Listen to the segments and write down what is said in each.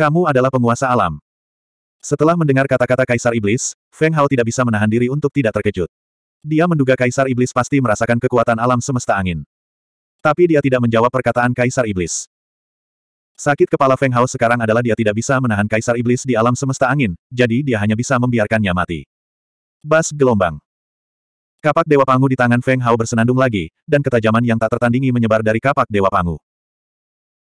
Kamu adalah penguasa alam. Setelah mendengar kata-kata Kaisar Iblis, Feng Hao tidak bisa menahan diri untuk tidak terkejut. Dia menduga Kaisar Iblis pasti merasakan kekuatan alam semesta angin. Tapi dia tidak menjawab perkataan Kaisar Iblis. Sakit kepala Feng Hao sekarang adalah dia tidak bisa menahan Kaisar Iblis di alam semesta angin, jadi dia hanya bisa membiarkannya mati. Bas gelombang. Kapak Dewa Pangu di tangan Feng Hao bersenandung lagi, dan ketajaman yang tak tertandingi menyebar dari kapak Dewa Pangu.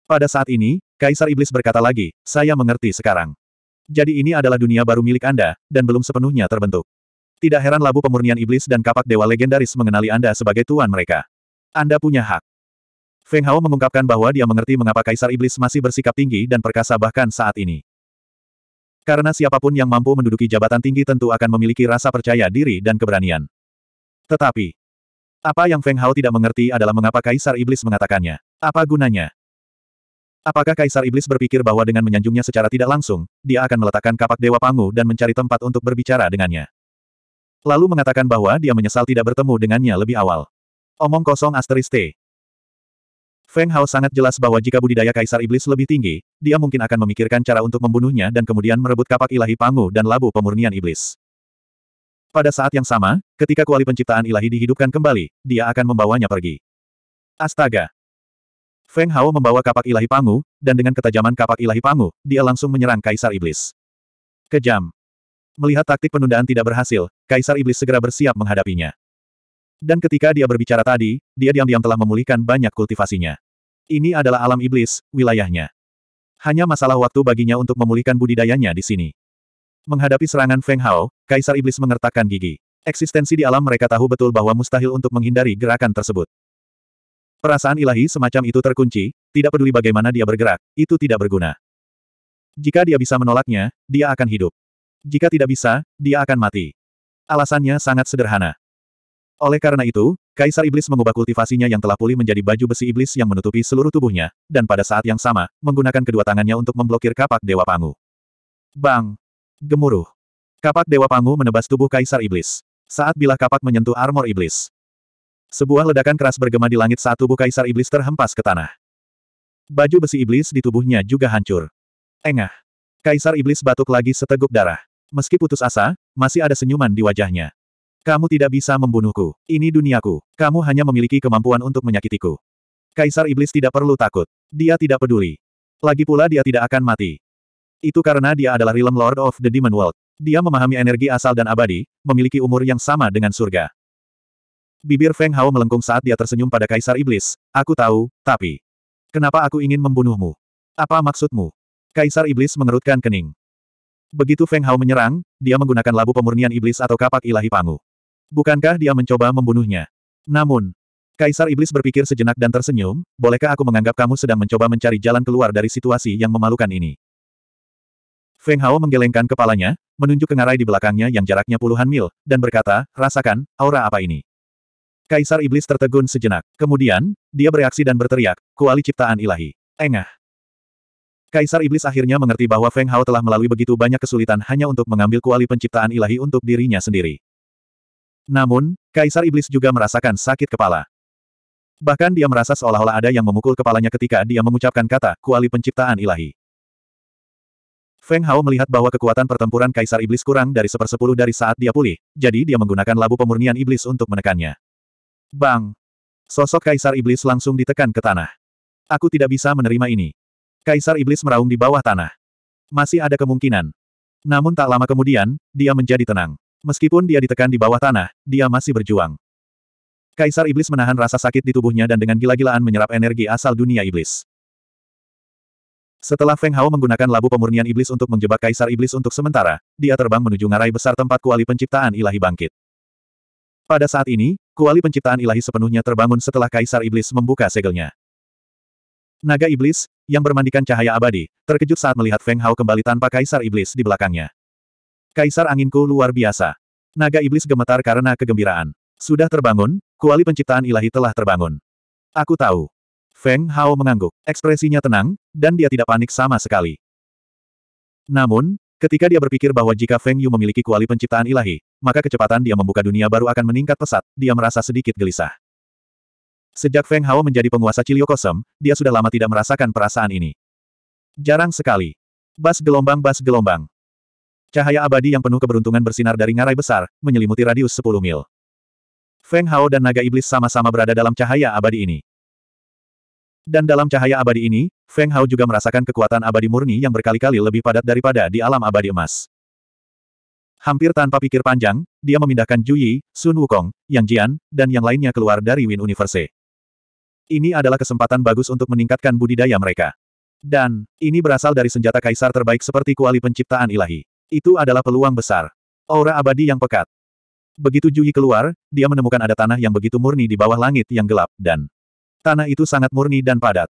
Pada saat ini, Kaisar Iblis berkata lagi, saya mengerti sekarang. Jadi ini adalah dunia baru milik Anda, dan belum sepenuhnya terbentuk. Tidak heran labu pemurnian iblis dan kapak dewa legendaris mengenali Anda sebagai tuan mereka. Anda punya hak. Feng Hao mengungkapkan bahwa dia mengerti mengapa Kaisar Iblis masih bersikap tinggi dan perkasa bahkan saat ini. Karena siapapun yang mampu menduduki jabatan tinggi tentu akan memiliki rasa percaya diri dan keberanian. Tetapi, apa yang Feng Hao tidak mengerti adalah mengapa Kaisar Iblis mengatakannya. Apa gunanya? Apakah Kaisar Iblis berpikir bahwa dengan menyanjungnya secara tidak langsung, dia akan meletakkan kapak Dewa Pangu dan mencari tempat untuk berbicara dengannya? Lalu mengatakan bahwa dia menyesal tidak bertemu dengannya lebih awal. Omong kosong asteris T. Feng Hao sangat jelas bahwa jika budidaya Kaisar Iblis lebih tinggi, dia mungkin akan memikirkan cara untuk membunuhnya dan kemudian merebut kapak ilahi Pangu dan labu pemurnian Iblis. Pada saat yang sama, ketika kuali penciptaan ilahi dihidupkan kembali, dia akan membawanya pergi. Astaga! Feng Hao membawa kapak ilahi Pangu, dan dengan ketajaman kapak ilahi Pangu, dia langsung menyerang Kaisar Iblis. Kejam. Melihat taktik penundaan tidak berhasil, Kaisar Iblis segera bersiap menghadapinya. Dan ketika dia berbicara tadi, dia diam-diam telah memulihkan banyak kultivasinya. Ini adalah alam iblis, wilayahnya. Hanya masalah waktu baginya untuk memulihkan budidayanya di sini. Menghadapi serangan Feng Hao, Kaisar Iblis mengertakkan gigi. Eksistensi di alam mereka tahu betul bahwa mustahil untuk menghindari gerakan tersebut. Perasaan ilahi semacam itu terkunci, tidak peduli bagaimana dia bergerak, itu tidak berguna. Jika dia bisa menolaknya, dia akan hidup. Jika tidak bisa, dia akan mati. Alasannya sangat sederhana. Oleh karena itu, Kaisar Iblis mengubah kultivasinya yang telah pulih menjadi baju besi iblis yang menutupi seluruh tubuhnya, dan pada saat yang sama, menggunakan kedua tangannya untuk memblokir kapak Dewa Pangu. Bang! Gemuruh! Kapak Dewa Pangu menebas tubuh Kaisar Iblis. Saat bilah kapak menyentuh armor iblis, sebuah ledakan keras bergema di langit saat tubuh Kaisar Iblis terhempas ke tanah. Baju besi iblis di tubuhnya juga hancur. Engah. Kaisar Iblis batuk lagi seteguk darah. Meski putus asa, masih ada senyuman di wajahnya. Kamu tidak bisa membunuhku. Ini duniaku. Kamu hanya memiliki kemampuan untuk menyakitiku. Kaisar Iblis tidak perlu takut. Dia tidak peduli. Lagi pula dia tidak akan mati. Itu karena dia adalah Realm Lord of the Demon World. Dia memahami energi asal dan abadi, memiliki umur yang sama dengan surga. Bibir Feng Hao melengkung saat dia tersenyum pada Kaisar Iblis. Aku tahu, tapi... Kenapa aku ingin membunuhmu? Apa maksudmu? Kaisar Iblis mengerutkan kening. Begitu Feng Hao menyerang, dia menggunakan labu pemurnian iblis atau kapak ilahi pangu. Bukankah dia mencoba membunuhnya? Namun, Kaisar Iblis berpikir sejenak dan tersenyum, bolehkah aku menganggap kamu sedang mencoba mencari jalan keluar dari situasi yang memalukan ini? Feng Hao menggelengkan kepalanya, menunjuk ke ngarai di belakangnya yang jaraknya puluhan mil, dan berkata, rasakan, aura apa ini? Kaisar Iblis tertegun sejenak. Kemudian, dia bereaksi dan berteriak, kuali ciptaan ilahi. Engah. Kaisar Iblis akhirnya mengerti bahwa Feng Hao telah melalui begitu banyak kesulitan hanya untuk mengambil kuali penciptaan ilahi untuk dirinya sendiri. Namun, Kaisar Iblis juga merasakan sakit kepala. Bahkan dia merasa seolah-olah ada yang memukul kepalanya ketika dia mengucapkan kata, kuali penciptaan ilahi. Feng Hao melihat bahwa kekuatan pertempuran Kaisar Iblis kurang dari sepersepuluh dari saat dia pulih, jadi dia menggunakan labu pemurnian iblis untuk menekannya. Bang! Sosok Kaisar Iblis langsung ditekan ke tanah. Aku tidak bisa menerima ini. Kaisar Iblis meraung di bawah tanah. Masih ada kemungkinan. Namun tak lama kemudian, dia menjadi tenang. Meskipun dia ditekan di bawah tanah, dia masih berjuang. Kaisar Iblis menahan rasa sakit di tubuhnya dan dengan gila-gilaan menyerap energi asal dunia iblis. Setelah Feng Hao menggunakan labu pemurnian iblis untuk menjebak Kaisar Iblis untuk sementara, dia terbang menuju ngarai besar tempat kuali penciptaan ilahi bangkit. Pada saat ini, Kuali penciptaan ilahi sepenuhnya terbangun setelah Kaisar Iblis membuka segelnya. Naga Iblis, yang bermandikan cahaya abadi, terkejut saat melihat Feng Hao kembali tanpa Kaisar Iblis di belakangnya. Kaisar anginku luar biasa. Naga Iblis gemetar karena kegembiraan. Sudah terbangun, kuali penciptaan ilahi telah terbangun. Aku tahu. Feng Hao mengangguk, ekspresinya tenang, dan dia tidak panik sama sekali. Namun, Ketika dia berpikir bahwa jika Feng Yu memiliki kuali penciptaan ilahi, maka kecepatan dia membuka dunia baru akan meningkat pesat, dia merasa sedikit gelisah. Sejak Feng Hao menjadi penguasa Ciliokosem, dia sudah lama tidak merasakan perasaan ini. Jarang sekali. Bas gelombang bas gelombang. Cahaya abadi yang penuh keberuntungan bersinar dari ngarai besar, menyelimuti radius 10 mil. Feng Hao dan naga iblis sama-sama berada dalam cahaya abadi ini. Dan dalam cahaya abadi ini, Feng Hao juga merasakan kekuatan abadi murni yang berkali-kali lebih padat daripada di alam abadi emas. Hampir tanpa pikir panjang, dia memindahkan Ju Yi, Sun Wukong, Yang Jian, dan yang lainnya keluar dari Win Universe. Ini adalah kesempatan bagus untuk meningkatkan budidaya mereka. Dan, ini berasal dari senjata kaisar terbaik seperti kuali penciptaan ilahi. Itu adalah peluang besar. Aura abadi yang pekat. Begitu Yi keluar, dia menemukan ada tanah yang begitu murni di bawah langit yang gelap, dan Tanah itu sangat murni dan padat.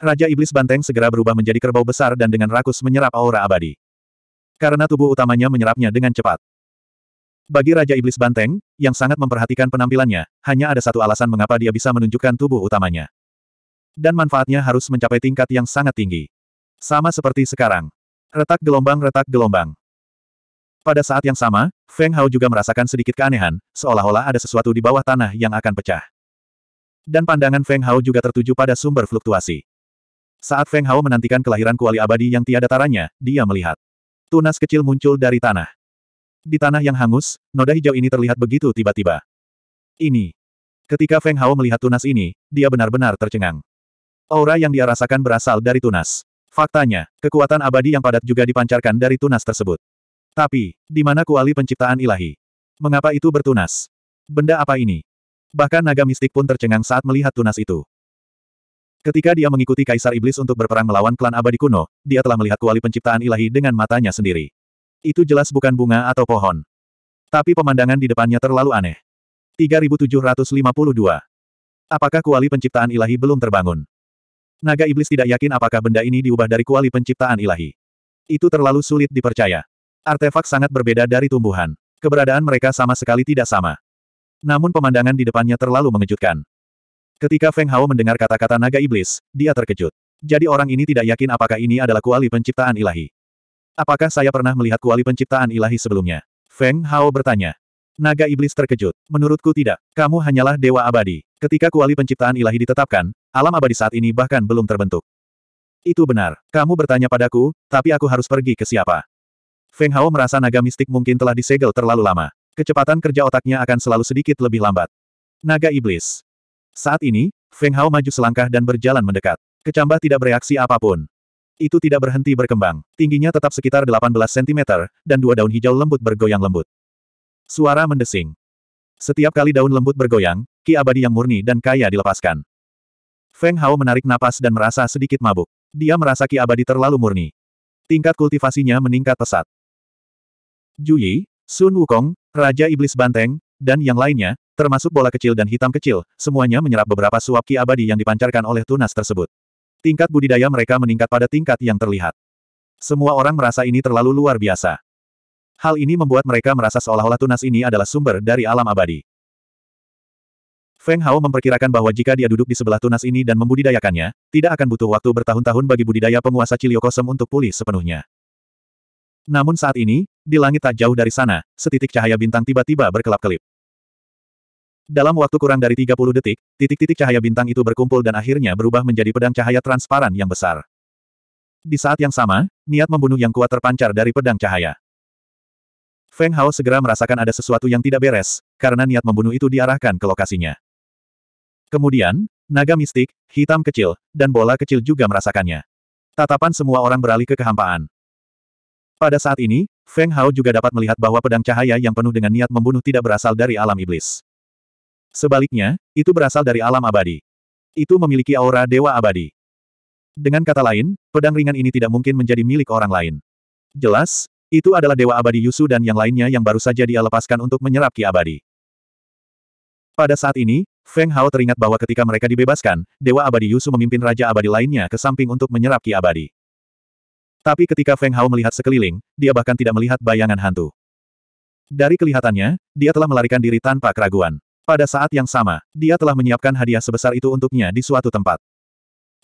Raja Iblis Banteng segera berubah menjadi kerbau besar dan dengan rakus menyerap aura abadi. Karena tubuh utamanya menyerapnya dengan cepat. Bagi Raja Iblis Banteng, yang sangat memperhatikan penampilannya, hanya ada satu alasan mengapa dia bisa menunjukkan tubuh utamanya. Dan manfaatnya harus mencapai tingkat yang sangat tinggi. Sama seperti sekarang. Retak gelombang-retak gelombang. Pada saat yang sama, Feng Hao juga merasakan sedikit keanehan, seolah-olah ada sesuatu di bawah tanah yang akan pecah. Dan pandangan Feng Hao juga tertuju pada sumber fluktuasi. Saat Feng Hao menantikan kelahiran kuali abadi yang tiada taranya, dia melihat. Tunas kecil muncul dari tanah. Di tanah yang hangus, noda hijau ini terlihat begitu tiba-tiba. Ini. Ketika Feng Hao melihat tunas ini, dia benar-benar tercengang. Aura yang dia rasakan berasal dari tunas. Faktanya, kekuatan abadi yang padat juga dipancarkan dari tunas tersebut. Tapi, di mana kuali penciptaan ilahi? Mengapa itu bertunas? Benda apa ini? Bahkan naga mistik pun tercengang saat melihat tunas itu. Ketika dia mengikuti Kaisar Iblis untuk berperang melawan klan abadi kuno, dia telah melihat kuali penciptaan ilahi dengan matanya sendiri. Itu jelas bukan bunga atau pohon. Tapi pemandangan di depannya terlalu aneh. 3752. Apakah kuali penciptaan ilahi belum terbangun? Naga Iblis tidak yakin apakah benda ini diubah dari kuali penciptaan ilahi. Itu terlalu sulit dipercaya. Artefak sangat berbeda dari tumbuhan. Keberadaan mereka sama sekali tidak sama. Namun pemandangan di depannya terlalu mengejutkan. Ketika Feng Hao mendengar kata-kata naga iblis, dia terkejut. Jadi orang ini tidak yakin apakah ini adalah kuali penciptaan ilahi. Apakah saya pernah melihat kuali penciptaan ilahi sebelumnya? Feng Hao bertanya. Naga iblis terkejut. Menurutku tidak. Kamu hanyalah dewa abadi. Ketika kuali penciptaan ilahi ditetapkan, alam abadi saat ini bahkan belum terbentuk. Itu benar. Kamu bertanya padaku, tapi aku harus pergi ke siapa? Feng Hao merasa naga mistik mungkin telah disegel terlalu lama kecepatan kerja otaknya akan selalu sedikit lebih lambat. Naga Iblis. Saat ini, Feng Hao maju selangkah dan berjalan mendekat. Kecambah tidak bereaksi apapun. Itu tidak berhenti berkembang. Tingginya tetap sekitar 18 cm, dan dua daun hijau lembut bergoyang lembut. Suara mendesing. Setiap kali daun lembut bergoyang, ki abadi yang murni dan kaya dilepaskan. Feng Hao menarik napas dan merasa sedikit mabuk. Dia merasa ki abadi terlalu murni. Tingkat kultivasinya meningkat pesat. Juyi, Sun Wukong, Raja Iblis Banteng, dan yang lainnya, termasuk bola kecil dan hitam kecil, semuanya menyerap beberapa suap ki abadi yang dipancarkan oleh tunas tersebut. Tingkat budidaya mereka meningkat pada tingkat yang terlihat. Semua orang merasa ini terlalu luar biasa. Hal ini membuat mereka merasa seolah-olah tunas ini adalah sumber dari alam abadi. Feng Hao memperkirakan bahwa jika dia duduk di sebelah tunas ini dan membudidayakannya, tidak akan butuh waktu bertahun-tahun bagi budidaya penguasa Ciliokosem untuk pulih sepenuhnya. Namun saat ini, di langit tak jauh dari sana, setitik cahaya bintang tiba-tiba berkelap-kelip. Dalam waktu kurang dari 30 detik, titik-titik cahaya bintang itu berkumpul dan akhirnya berubah menjadi pedang cahaya transparan yang besar. Di saat yang sama, niat membunuh yang kuat terpancar dari pedang cahaya. Feng Hao segera merasakan ada sesuatu yang tidak beres, karena niat membunuh itu diarahkan ke lokasinya. Kemudian, naga mistik, hitam kecil, dan bola kecil juga merasakannya. Tatapan semua orang beralih ke kehampaan. Pada saat ini, Feng Hao juga dapat melihat bahwa pedang cahaya yang penuh dengan niat membunuh tidak berasal dari alam iblis. Sebaliknya, itu berasal dari alam abadi. Itu memiliki aura dewa abadi. Dengan kata lain, pedang ringan ini tidak mungkin menjadi milik orang lain. Jelas, itu adalah dewa abadi Yusu dan yang lainnya yang baru saja dia lepaskan untuk menyerap ki abadi. Pada saat ini, Feng Hao teringat bahwa ketika mereka dibebaskan, Dewa Abadi Yusu memimpin Raja Abadi lainnya ke samping untuk menyerap Ki Abadi. Tapi ketika Feng Hao melihat sekeliling, dia bahkan tidak melihat bayangan hantu. Dari kelihatannya, dia telah melarikan diri tanpa keraguan. Pada saat yang sama, dia telah menyiapkan hadiah sebesar itu untuknya di suatu tempat.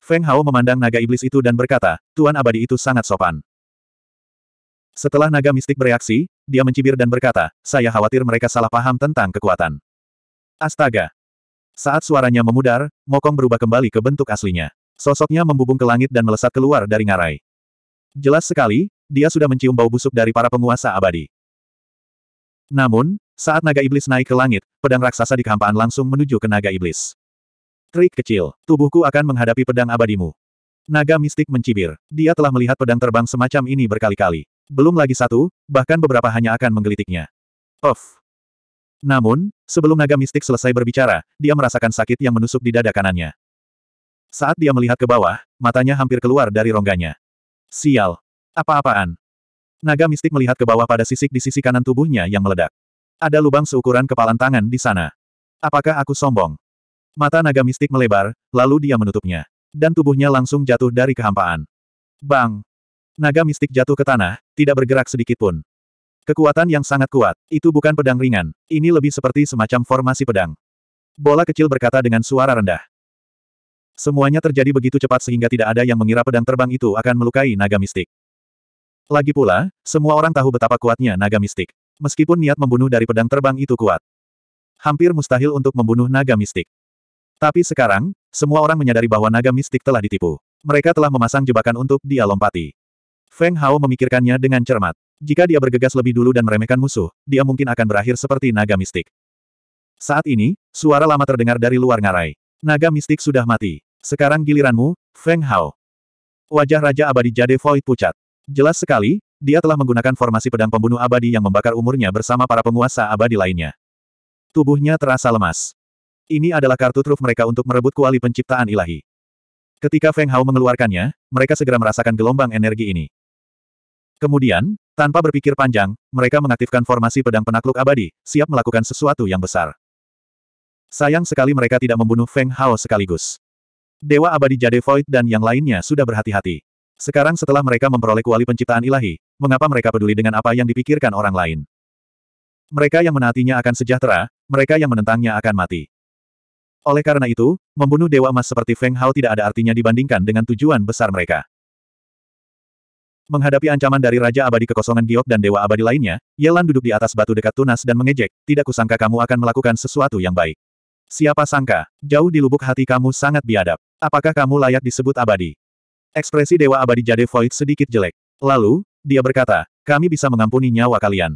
Feng Hao memandang naga iblis itu dan berkata, Tuan abadi itu sangat sopan. Setelah naga mistik bereaksi, dia mencibir dan berkata, saya khawatir mereka salah paham tentang kekuatan. Astaga! Saat suaranya memudar, Mokong berubah kembali ke bentuk aslinya. Sosoknya membubung ke langit dan melesat keluar dari ngarai. Jelas sekali, dia sudah mencium bau busuk dari para penguasa abadi. Namun, saat naga iblis naik ke langit, pedang raksasa di kehampaan langsung menuju ke naga iblis. Trik kecil, tubuhku akan menghadapi pedang abadimu. Naga mistik mencibir. Dia telah melihat pedang terbang semacam ini berkali-kali. Belum lagi satu, bahkan beberapa hanya akan menggelitiknya. Of. Namun, sebelum naga mistik selesai berbicara, dia merasakan sakit yang menusuk di dada kanannya. Saat dia melihat ke bawah, matanya hampir keluar dari rongganya. Sial. Apa-apaan? Naga mistik melihat ke bawah pada sisik di sisi kanan tubuhnya yang meledak. Ada lubang seukuran kepalan tangan di sana. Apakah aku sombong? Mata naga mistik melebar, lalu dia menutupnya. Dan tubuhnya langsung jatuh dari kehampaan. Bang! Naga mistik jatuh ke tanah, tidak bergerak sedikit pun. Kekuatan yang sangat kuat, itu bukan pedang ringan, ini lebih seperti semacam formasi pedang. Bola kecil berkata dengan suara rendah. Semuanya terjadi begitu cepat sehingga tidak ada yang mengira pedang terbang itu akan melukai naga mistik. Lagi pula, semua orang tahu betapa kuatnya naga mistik. Meskipun niat membunuh dari pedang terbang itu kuat. Hampir mustahil untuk membunuh naga mistik. Tapi sekarang, semua orang menyadari bahwa naga mistik telah ditipu. Mereka telah memasang jebakan untuk dia lompati. Feng Hao memikirkannya dengan cermat. Jika dia bergegas lebih dulu dan meremehkan musuh, dia mungkin akan berakhir seperti naga mistik. Saat ini, suara lama terdengar dari luar ngarai. Naga mistik sudah mati. Sekarang giliranmu, Feng Hao. Wajah Raja Abadi Jade Void pucat. Jelas sekali, dia telah menggunakan formasi pedang pembunuh abadi yang membakar umurnya bersama para penguasa abadi lainnya. Tubuhnya terasa lemas. Ini adalah kartu truf mereka untuk merebut kuali penciptaan ilahi. Ketika Feng Hao mengeluarkannya, mereka segera merasakan gelombang energi ini. Kemudian, tanpa berpikir panjang, mereka mengaktifkan formasi pedang penakluk abadi, siap melakukan sesuatu yang besar. Sayang sekali mereka tidak membunuh Feng Hao sekaligus. Dewa abadi Jade Void dan yang lainnya sudah berhati-hati. Sekarang setelah mereka memperoleh kuali penciptaan ilahi, mengapa mereka peduli dengan apa yang dipikirkan orang lain? Mereka yang menaatinya akan sejahtera, mereka yang menentangnya akan mati. Oleh karena itu, membunuh Dewa Emas seperti Feng Hao tidak ada artinya dibandingkan dengan tujuan besar mereka. Menghadapi ancaman dari Raja Abadi Kekosongan Giok dan Dewa Abadi lainnya, Yelan duduk di atas batu dekat tunas dan mengejek, tidak kusangka kamu akan melakukan sesuatu yang baik. Siapa sangka, jauh di lubuk hati kamu sangat biadab. Apakah kamu layak disebut abadi? Ekspresi Dewa Abadi Jade Void sedikit jelek. Lalu, dia berkata, kami bisa mengampuni nyawa kalian.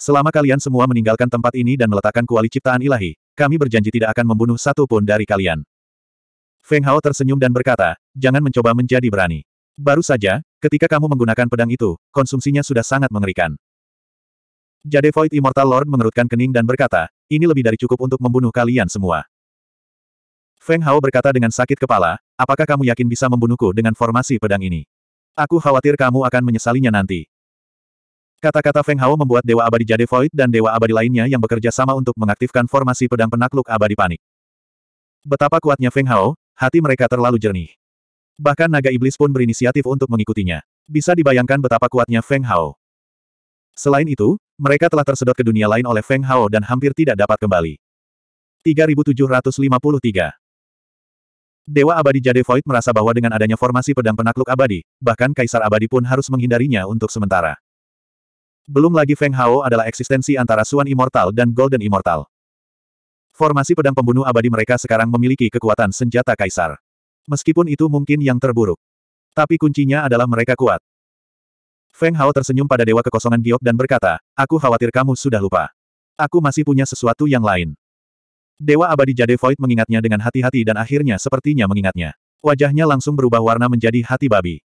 Selama kalian semua meninggalkan tempat ini dan meletakkan kuali ciptaan ilahi, kami berjanji tidak akan membunuh satu pun dari kalian. Feng Hao tersenyum dan berkata, jangan mencoba menjadi berani. Baru saja, ketika kamu menggunakan pedang itu, konsumsinya sudah sangat mengerikan. Jade Void Immortal Lord mengerutkan kening dan berkata, ini lebih dari cukup untuk membunuh kalian semua. Feng Hao berkata dengan sakit kepala, apakah kamu yakin bisa membunuhku dengan formasi pedang ini? Aku khawatir kamu akan menyesalinya nanti. Kata-kata Feng Hao membuat Dewa Abadi Jade Void dan Dewa Abadi lainnya yang bekerja sama untuk mengaktifkan formasi pedang penakluk abadi panik. Betapa kuatnya Feng Hao, hati mereka terlalu jernih. Bahkan naga iblis pun berinisiatif untuk mengikutinya. Bisa dibayangkan betapa kuatnya Feng Hao. Selain itu, mereka telah tersedot ke dunia lain oleh Feng Hao dan hampir tidak dapat kembali. 3753 Dewa Abadi Jade Void merasa bahwa dengan adanya formasi pedang penakluk abadi, bahkan Kaisar Abadi pun harus menghindarinya untuk sementara. Belum lagi Feng Hao adalah eksistensi antara Suan Immortal dan Golden Immortal. Formasi pedang pembunuh abadi mereka sekarang memiliki kekuatan senjata Kaisar. Meskipun itu mungkin yang terburuk. Tapi kuncinya adalah mereka kuat. Feng Hao tersenyum pada Dewa Kekosongan Giok dan berkata, aku khawatir kamu sudah lupa. Aku masih punya sesuatu yang lain. Dewa Abadi Jade Void mengingatnya dengan hati-hati dan akhirnya sepertinya mengingatnya. Wajahnya langsung berubah warna menjadi hati babi.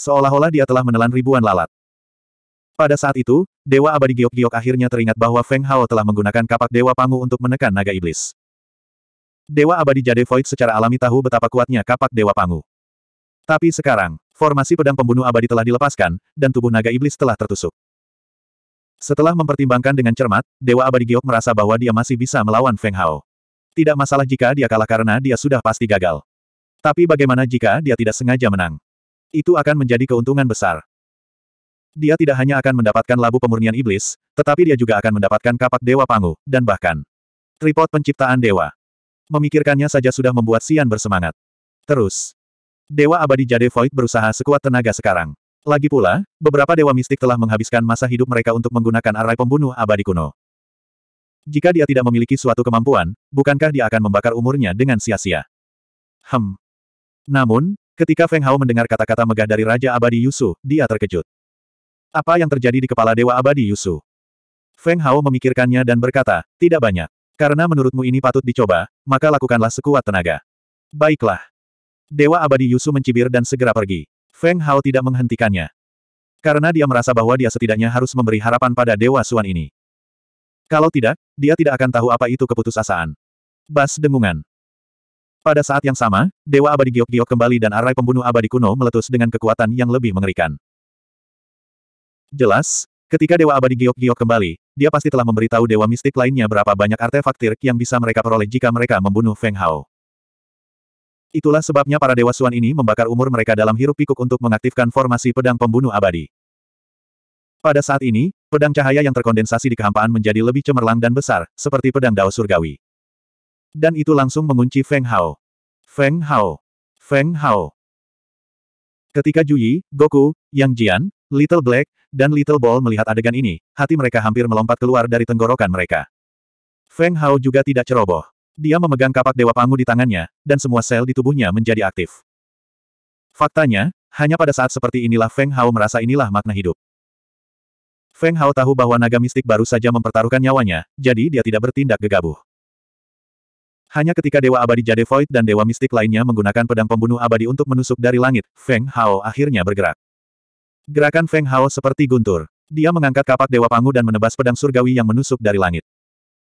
Seolah-olah dia telah menelan ribuan lalat. Pada saat itu, Dewa Abadi Giok-Giok akhirnya teringat bahwa Feng Hao telah menggunakan kapak Dewa Pangu untuk menekan naga iblis. Dewa Abadi Jade Void secara alami tahu betapa kuatnya kapak Dewa Pangu. Tapi sekarang, Formasi pedang pembunuh abadi telah dilepaskan, dan tubuh naga iblis telah tertusuk. Setelah mempertimbangkan dengan cermat, Dewa Abadi Giok merasa bahwa dia masih bisa melawan Feng Hao. Tidak masalah jika dia kalah karena dia sudah pasti gagal. Tapi bagaimana jika dia tidak sengaja menang? Itu akan menjadi keuntungan besar. Dia tidak hanya akan mendapatkan labu pemurnian iblis, tetapi dia juga akan mendapatkan kapak Dewa Pangu, dan bahkan tripod penciptaan Dewa. Memikirkannya saja sudah membuat Sian bersemangat. Terus, Dewa Abadi Jade Void berusaha sekuat tenaga sekarang. Lagi pula, beberapa dewa mistik telah menghabiskan masa hidup mereka untuk menggunakan arai pembunuh abadi kuno. Jika dia tidak memiliki suatu kemampuan, bukankah dia akan membakar umurnya dengan sia-sia? Hmm. Namun, ketika Feng Hao mendengar kata-kata megah dari Raja Abadi Yusu, dia terkejut. Apa yang terjadi di kepala Dewa Abadi Yusu? Feng Hao memikirkannya dan berkata, tidak banyak. Karena menurutmu ini patut dicoba, maka lakukanlah sekuat tenaga. Baiklah. Dewa abadi Yusu mencibir dan segera pergi. Feng Hao tidak menghentikannya. Karena dia merasa bahwa dia setidaknya harus memberi harapan pada Dewa Suan ini. Kalau tidak, dia tidak akan tahu apa itu keputusasaan. Bas dengungan. Pada saat yang sama, Dewa Abadi Giok-Giok kembali dan arai pembunuh abadi kuno meletus dengan kekuatan yang lebih mengerikan. Jelas, ketika Dewa Abadi Giok-Giok kembali, dia pasti telah memberitahu Dewa Mistik lainnya berapa banyak artefak tirk yang bisa mereka peroleh jika mereka membunuh Feng Hao. Itulah sebabnya para Dewa Suan ini membakar umur mereka dalam hirup pikuk untuk mengaktifkan formasi pedang pembunuh abadi. Pada saat ini, pedang cahaya yang terkondensasi di kehampaan menjadi lebih cemerlang dan besar, seperti pedang Dao Surgawi. Dan itu langsung mengunci Feng Hao. Feng Hao. Feng Hao. Ketika Juyi, Goku, Yang Jian, Little Black, dan Little Ball melihat adegan ini, hati mereka hampir melompat keluar dari tenggorokan mereka. Feng Hao juga tidak ceroboh. Dia memegang kapak Dewa Pangu di tangannya, dan semua sel di tubuhnya menjadi aktif. Faktanya, hanya pada saat seperti inilah Feng Hao merasa inilah makna hidup. Feng Hao tahu bahwa naga mistik baru saja mempertaruhkan nyawanya, jadi dia tidak bertindak gegabah. Hanya ketika Dewa Abadi Jade Void dan Dewa Mistik lainnya menggunakan pedang pembunuh abadi untuk menusuk dari langit, Feng Hao akhirnya bergerak. Gerakan Feng Hao seperti guntur. Dia mengangkat kapak Dewa Pangu dan menebas pedang surgawi yang menusuk dari langit.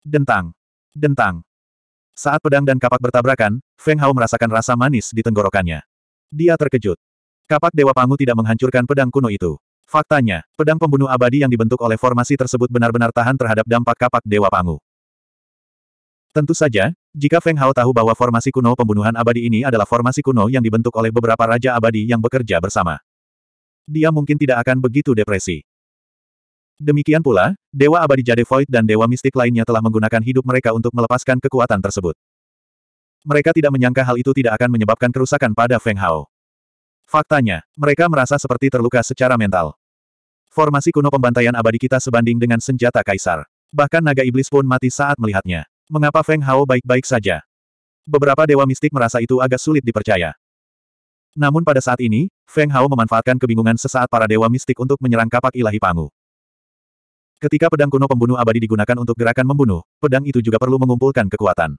Dentang. Dentang. Saat pedang dan kapak bertabrakan, Feng Hao merasakan rasa manis di tenggorokannya. Dia terkejut. Kapak Dewa Pangu tidak menghancurkan pedang kuno itu. Faktanya, pedang pembunuh abadi yang dibentuk oleh formasi tersebut benar-benar tahan terhadap dampak kapak Dewa Pangu. Tentu saja, jika Feng Hao tahu bahwa formasi kuno pembunuhan abadi ini adalah formasi kuno yang dibentuk oleh beberapa raja abadi yang bekerja bersama. Dia mungkin tidak akan begitu depresi. Demikian pula, Dewa Abadi Jade Void dan Dewa Mistik lainnya telah menggunakan hidup mereka untuk melepaskan kekuatan tersebut. Mereka tidak menyangka hal itu tidak akan menyebabkan kerusakan pada Feng Hao. Faktanya, mereka merasa seperti terluka secara mental. Formasi kuno pembantaian abadi kita sebanding dengan senjata kaisar. Bahkan naga iblis pun mati saat melihatnya. Mengapa Feng Hao baik-baik saja? Beberapa dewa mistik merasa itu agak sulit dipercaya. Namun pada saat ini, Feng Hao memanfaatkan kebingungan sesaat para dewa mistik untuk menyerang kapak ilahi Pangu. Ketika pedang kuno pembunuh abadi digunakan untuk gerakan membunuh, pedang itu juga perlu mengumpulkan kekuatan.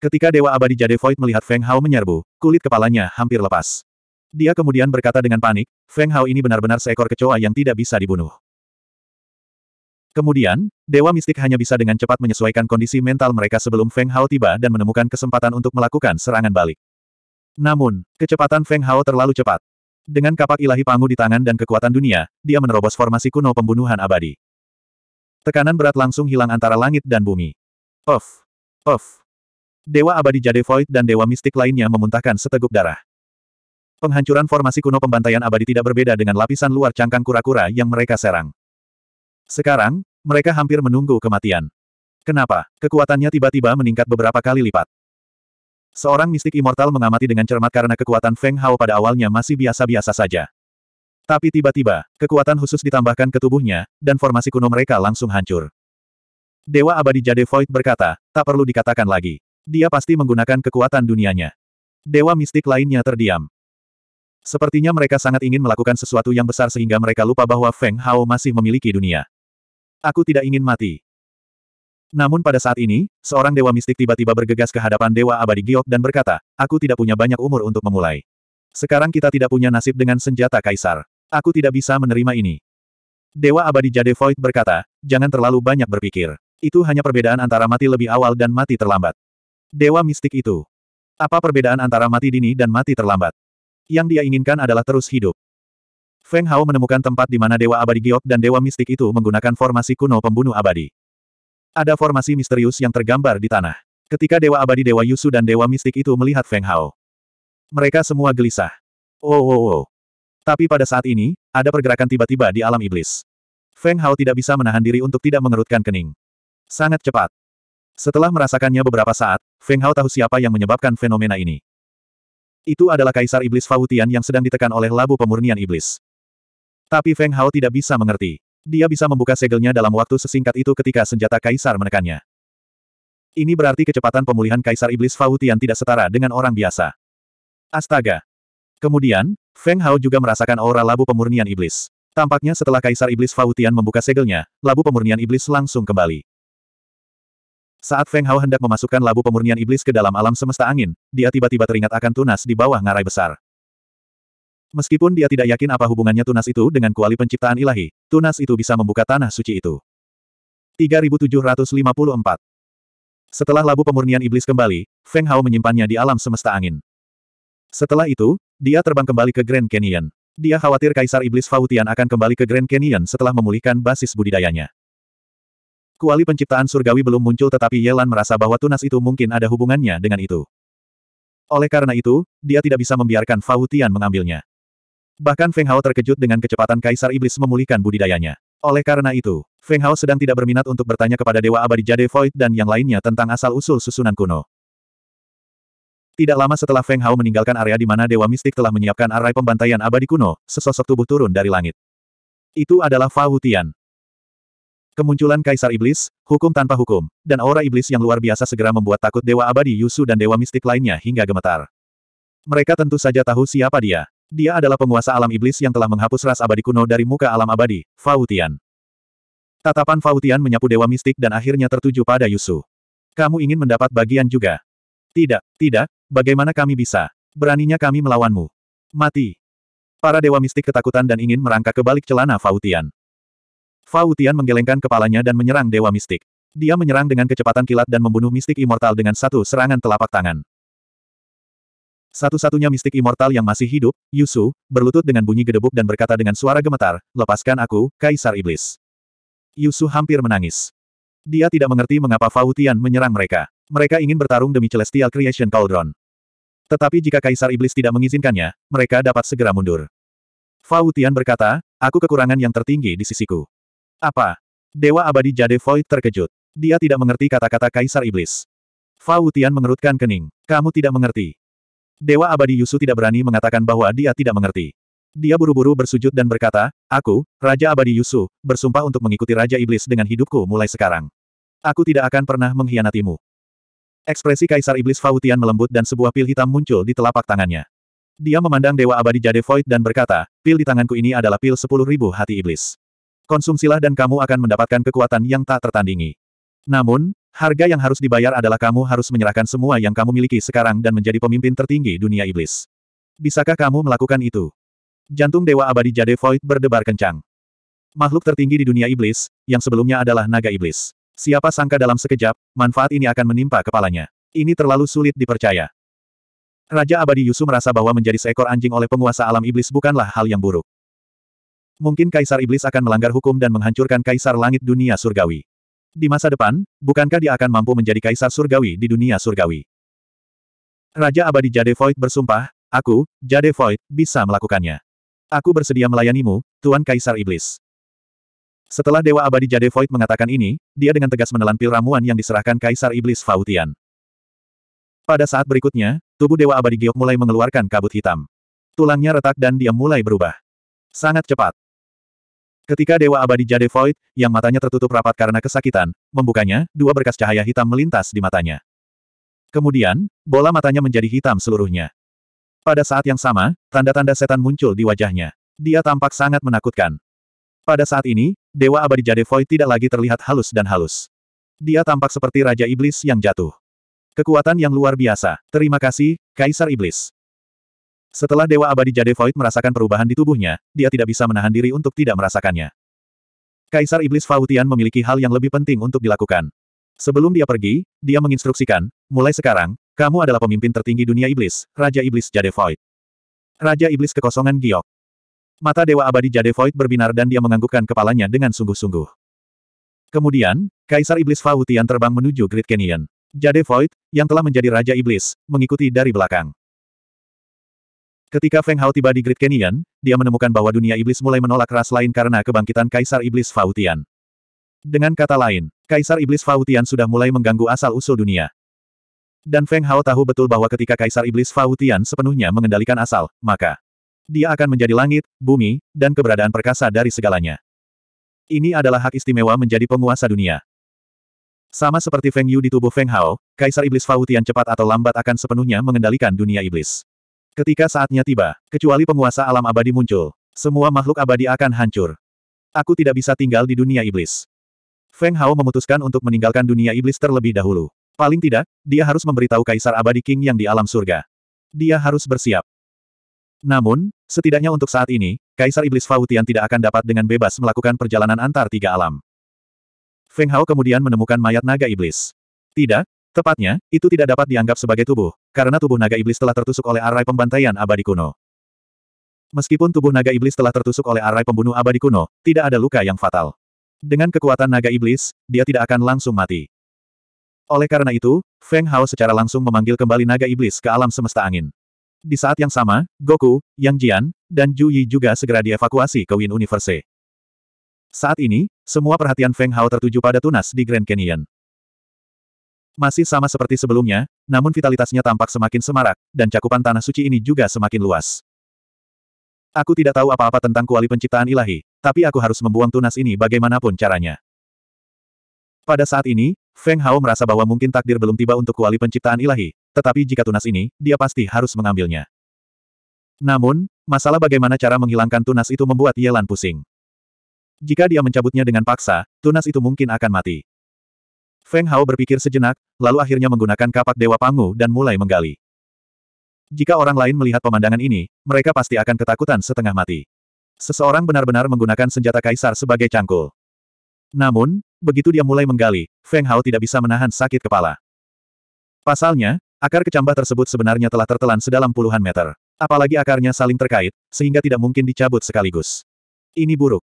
Ketika Dewa Abadi Jade Void melihat Feng Hao menyerbu, kulit kepalanya hampir lepas. Dia kemudian berkata dengan panik, Feng Hao ini benar-benar seekor kecoa yang tidak bisa dibunuh. Kemudian, Dewa Mistik hanya bisa dengan cepat menyesuaikan kondisi mental mereka sebelum Feng Hao tiba dan menemukan kesempatan untuk melakukan serangan balik. Namun, kecepatan Feng Hao terlalu cepat, dengan kapak ilahi pangu di tangan dan kekuatan dunia, dia menerobos formasi kuno pembunuhan abadi. Tekanan berat langsung hilang antara langit dan bumi. Off. Off. Dewa abadi Jade Void dan dewa mistik lainnya memuntahkan seteguk darah. Penghancuran formasi kuno pembantaian abadi tidak berbeda dengan lapisan luar cangkang kura-kura yang mereka serang. Sekarang, mereka hampir menunggu kematian. Kenapa? Kekuatannya tiba-tiba meningkat beberapa kali lipat. Seorang mistik immortal mengamati dengan cermat karena kekuatan Feng Hao pada awalnya masih biasa-biasa saja. Tapi tiba-tiba, kekuatan khusus ditambahkan ke tubuhnya, dan formasi kuno mereka langsung hancur. Dewa Abadi Jade Void berkata, tak perlu dikatakan lagi. Dia pasti menggunakan kekuatan dunianya. Dewa mistik lainnya terdiam. Sepertinya mereka sangat ingin melakukan sesuatu yang besar sehingga mereka lupa bahwa Feng Hao masih memiliki dunia. Aku tidak ingin mati. Namun pada saat ini, seorang dewa mistik tiba-tiba bergegas ke hadapan dewa abadi Giok dan berkata, aku tidak punya banyak umur untuk memulai. Sekarang kita tidak punya nasib dengan senjata kaisar. Aku tidak bisa menerima ini. Dewa abadi Jade Void berkata, jangan terlalu banyak berpikir. Itu hanya perbedaan antara mati lebih awal dan mati terlambat. Dewa mistik itu. Apa perbedaan antara mati dini dan mati terlambat? Yang dia inginkan adalah terus hidup. Feng Hao menemukan tempat di mana Dewa Abadi Giok dan Dewa Mistik itu menggunakan formasi kuno pembunuh abadi. Ada formasi misterius yang tergambar di tanah. Ketika Dewa Abadi Dewa Yusu dan Dewa Mistik itu melihat Feng Hao. Mereka semua gelisah. Oh oh oh. Tapi pada saat ini, ada pergerakan tiba-tiba di alam iblis. Feng Hao tidak bisa menahan diri untuk tidak mengerutkan kening. Sangat cepat. Setelah merasakannya beberapa saat, Feng Hao tahu siapa yang menyebabkan fenomena ini. Itu adalah Kaisar Iblis Fautian yang sedang ditekan oleh labu pemurnian iblis. Tapi Feng Hao tidak bisa mengerti. Dia bisa membuka segelnya dalam waktu sesingkat itu ketika senjata kaisar menekannya. Ini berarti kecepatan pemulihan kaisar iblis Fautian tidak setara dengan orang biasa. Astaga! Kemudian, Feng Hao juga merasakan aura labu pemurnian iblis. Tampaknya setelah kaisar iblis Fautian membuka segelnya, labu pemurnian iblis langsung kembali. Saat Feng Hao hendak memasukkan labu pemurnian iblis ke dalam alam semesta angin, dia tiba-tiba teringat akan tunas di bawah ngarai besar. Meskipun dia tidak yakin apa hubungannya tunas itu dengan kuali penciptaan ilahi, tunas itu bisa membuka tanah suci itu. 3754 Setelah labu pemurnian iblis kembali, Feng Hao menyimpannya di alam semesta angin. Setelah itu, dia terbang kembali ke Grand Canyon. Dia khawatir Kaisar Iblis Fautian akan kembali ke Grand Canyon setelah memulihkan basis budidayanya. Kuali penciptaan surgawi belum muncul tetapi Yelan merasa bahwa tunas itu mungkin ada hubungannya dengan itu. Oleh karena itu, dia tidak bisa membiarkan Fautian mengambilnya. Bahkan Feng Hao terkejut dengan kecepatan Kaisar Iblis memulihkan budidayanya. Oleh karena itu, Feng Hao sedang tidak berminat untuk bertanya kepada Dewa Abadi Jade Void dan yang lainnya tentang asal-usul susunan kuno. Tidak lama setelah Feng Hao meninggalkan area di mana Dewa Mistik telah menyiapkan arai pembantaian abadi kuno, sesosok tubuh turun dari langit. Itu adalah Fa Hutian. Kemunculan Kaisar Iblis, hukum tanpa hukum, dan aura iblis yang luar biasa segera membuat takut Dewa Abadi Yusu dan Dewa Mistik lainnya hingga gemetar. Mereka tentu saja tahu siapa dia. Dia adalah penguasa alam iblis yang telah menghapus ras abadi kuno dari muka alam abadi, Fautian. Tatapan Fautian menyapu dewa mistik dan akhirnya tertuju pada Yusu. Kamu ingin mendapat bagian juga? Tidak, tidak, bagaimana kami bisa? Beraninya kami melawanmu. Mati. Para dewa mistik ketakutan dan ingin merangkak ke balik celana Fautian. Fautian menggelengkan kepalanya dan menyerang dewa mistik. Dia menyerang dengan kecepatan kilat dan membunuh mistik immortal dengan satu serangan telapak tangan. Satu-satunya mistik immortal yang masih hidup, Yusu, berlutut dengan bunyi gedebuk dan berkata dengan suara gemetar, lepaskan aku, Kaisar Iblis. Yusu hampir menangis. Dia tidak mengerti mengapa Fautian menyerang mereka. Mereka ingin bertarung demi Celestial Creation Cauldron. Tetapi jika Kaisar Iblis tidak mengizinkannya, mereka dapat segera mundur. Fautian berkata, aku kekurangan yang tertinggi di sisiku. Apa? Dewa abadi Jade Void terkejut. Dia tidak mengerti kata-kata Kaisar Iblis. Fautian mengerutkan kening. Kamu tidak mengerti. Dewa Abadi Yusu tidak berani mengatakan bahwa dia tidak mengerti. Dia buru-buru bersujud dan berkata, Aku, Raja Abadi Yusu, bersumpah untuk mengikuti Raja Iblis dengan hidupku mulai sekarang. Aku tidak akan pernah mengkhianatimu. Ekspresi Kaisar Iblis Fautian melembut dan sebuah pil hitam muncul di telapak tangannya. Dia memandang Dewa Abadi Jade Void dan berkata, pil di tanganku ini adalah pil sepuluh ribu hati iblis. Konsumsilah dan kamu akan mendapatkan kekuatan yang tak tertandingi. Namun, Harga yang harus dibayar adalah kamu harus menyerahkan semua yang kamu miliki sekarang dan menjadi pemimpin tertinggi dunia iblis. Bisakah kamu melakukan itu? Jantung Dewa Abadi Jade Void berdebar kencang. Makhluk tertinggi di dunia iblis, yang sebelumnya adalah naga iblis. Siapa sangka dalam sekejap, manfaat ini akan menimpa kepalanya. Ini terlalu sulit dipercaya. Raja Abadi Yusuf merasa bahwa menjadi seekor anjing oleh penguasa alam iblis bukanlah hal yang buruk. Mungkin Kaisar Iblis akan melanggar hukum dan menghancurkan Kaisar Langit Dunia Surgawi. Di masa depan, bukankah dia akan mampu menjadi kaisar surgawi di dunia surgawi? Raja Abadi Jade Void bersumpah, aku, Jade Void, bisa melakukannya. Aku bersedia melayanimu, Tuan Kaisar Iblis. Setelah Dewa Abadi Jade Void mengatakan ini, dia dengan tegas menelan pil ramuan yang diserahkan Kaisar Iblis Fautian. Pada saat berikutnya, tubuh Dewa Abadi Giok mulai mengeluarkan kabut hitam. Tulangnya retak dan dia mulai berubah. Sangat cepat. Ketika Dewa Abadi Jade Void, yang matanya tertutup rapat karena kesakitan, membukanya, dua berkas cahaya hitam melintas di matanya. Kemudian, bola matanya menjadi hitam seluruhnya. Pada saat yang sama, tanda-tanda setan muncul di wajahnya. Dia tampak sangat menakutkan. Pada saat ini, Dewa Abadi Jade Void tidak lagi terlihat halus dan halus. Dia tampak seperti Raja Iblis yang jatuh. Kekuatan yang luar biasa. Terima kasih, Kaisar Iblis. Setelah Dewa Abadi Jade Void merasakan perubahan di tubuhnya, dia tidak bisa menahan diri untuk tidak merasakannya. Kaisar Iblis Fautian memiliki hal yang lebih penting untuk dilakukan. Sebelum dia pergi, dia menginstruksikan, mulai sekarang, kamu adalah pemimpin tertinggi dunia iblis, Raja Iblis Jade Void. Raja Iblis Kekosongan Giok. Mata Dewa Abadi Jade Void berbinar dan dia menganggukkan kepalanya dengan sungguh-sungguh. Kemudian, Kaisar Iblis Fautian terbang menuju Great Canyon. Jade Void, yang telah menjadi Raja Iblis, mengikuti dari belakang. Ketika Feng Hao tiba di Great Canyon, dia menemukan bahwa dunia iblis mulai menolak ras lain karena kebangkitan Kaisar Iblis Fautian. Dengan kata lain, Kaisar Iblis Fautian sudah mulai mengganggu asal-usul dunia. Dan Feng Hao tahu betul bahwa ketika Kaisar Iblis Fautian sepenuhnya mengendalikan asal, maka dia akan menjadi langit, bumi, dan keberadaan perkasa dari segalanya. Ini adalah hak istimewa menjadi penguasa dunia. Sama seperti Feng Yu di tubuh Feng Hao, Kaisar Iblis Fautian cepat atau lambat akan sepenuhnya mengendalikan dunia iblis. Ketika saatnya tiba, kecuali penguasa alam abadi muncul, semua makhluk abadi akan hancur. Aku tidak bisa tinggal di dunia iblis. Feng Hao memutuskan untuk meninggalkan dunia iblis terlebih dahulu. Paling tidak, dia harus memberitahu Kaisar Abadi King yang di alam surga. Dia harus bersiap. Namun, setidaknya untuk saat ini, Kaisar Iblis Fautian tidak akan dapat dengan bebas melakukan perjalanan antar tiga alam. Feng Hao kemudian menemukan mayat naga iblis. Tidak, Tepatnya, itu tidak dapat dianggap sebagai tubuh, karena tubuh naga iblis telah tertusuk oleh arai pembantaian abadi kuno. Meskipun tubuh naga iblis telah tertusuk oleh arai pembunuh abadi kuno, tidak ada luka yang fatal. Dengan kekuatan naga iblis, dia tidak akan langsung mati. Oleh karena itu, Feng Hao secara langsung memanggil kembali naga iblis ke alam semesta angin. Di saat yang sama, Goku, Yang Jian, dan Ju Yi juga segera dievakuasi ke Win Universe. Saat ini, semua perhatian Feng Hao tertuju pada tunas di Grand Canyon. Masih sama seperti sebelumnya, namun vitalitasnya tampak semakin semarak, dan cakupan tanah suci ini juga semakin luas. Aku tidak tahu apa-apa tentang kuali penciptaan ilahi, tapi aku harus membuang tunas ini bagaimanapun caranya. Pada saat ini, Feng Hao merasa bahwa mungkin takdir belum tiba untuk kuali penciptaan ilahi, tetapi jika tunas ini, dia pasti harus mengambilnya. Namun, masalah bagaimana cara menghilangkan tunas itu membuat Yelan pusing. Jika dia mencabutnya dengan paksa, tunas itu mungkin akan mati. Feng Hao berpikir sejenak, lalu akhirnya menggunakan kapak Dewa Pangu dan mulai menggali. Jika orang lain melihat pemandangan ini, mereka pasti akan ketakutan setengah mati. Seseorang benar-benar menggunakan senjata kaisar sebagai cangkul. Namun, begitu dia mulai menggali, Feng Hao tidak bisa menahan sakit kepala. Pasalnya, akar kecambah tersebut sebenarnya telah tertelan sedalam puluhan meter. Apalagi akarnya saling terkait, sehingga tidak mungkin dicabut sekaligus. Ini buruk.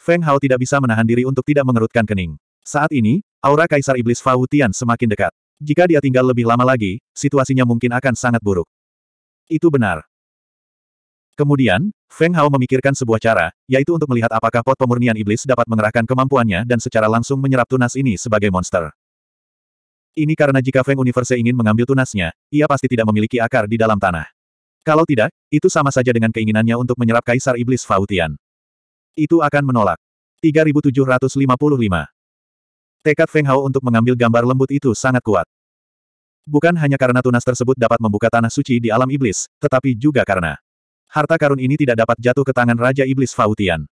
Feng Hao tidak bisa menahan diri untuk tidak mengerutkan kening. Saat ini, aura Kaisar Iblis Fautian semakin dekat. Jika dia tinggal lebih lama lagi, situasinya mungkin akan sangat buruk. Itu benar. Kemudian, Feng Hao memikirkan sebuah cara, yaitu untuk melihat apakah pot pemurnian iblis dapat mengerahkan kemampuannya dan secara langsung menyerap tunas ini sebagai monster. Ini karena jika Feng Universe ingin mengambil tunasnya, ia pasti tidak memiliki akar di dalam tanah. Kalau tidak, itu sama saja dengan keinginannya untuk menyerap Kaisar Iblis Fautian. Itu akan menolak. 3755 Tekad Feng Hao untuk mengambil gambar lembut itu sangat kuat. Bukan hanya karena tunas tersebut dapat membuka tanah suci di alam iblis, tetapi juga karena harta karun ini tidak dapat jatuh ke tangan Raja Iblis Fautian.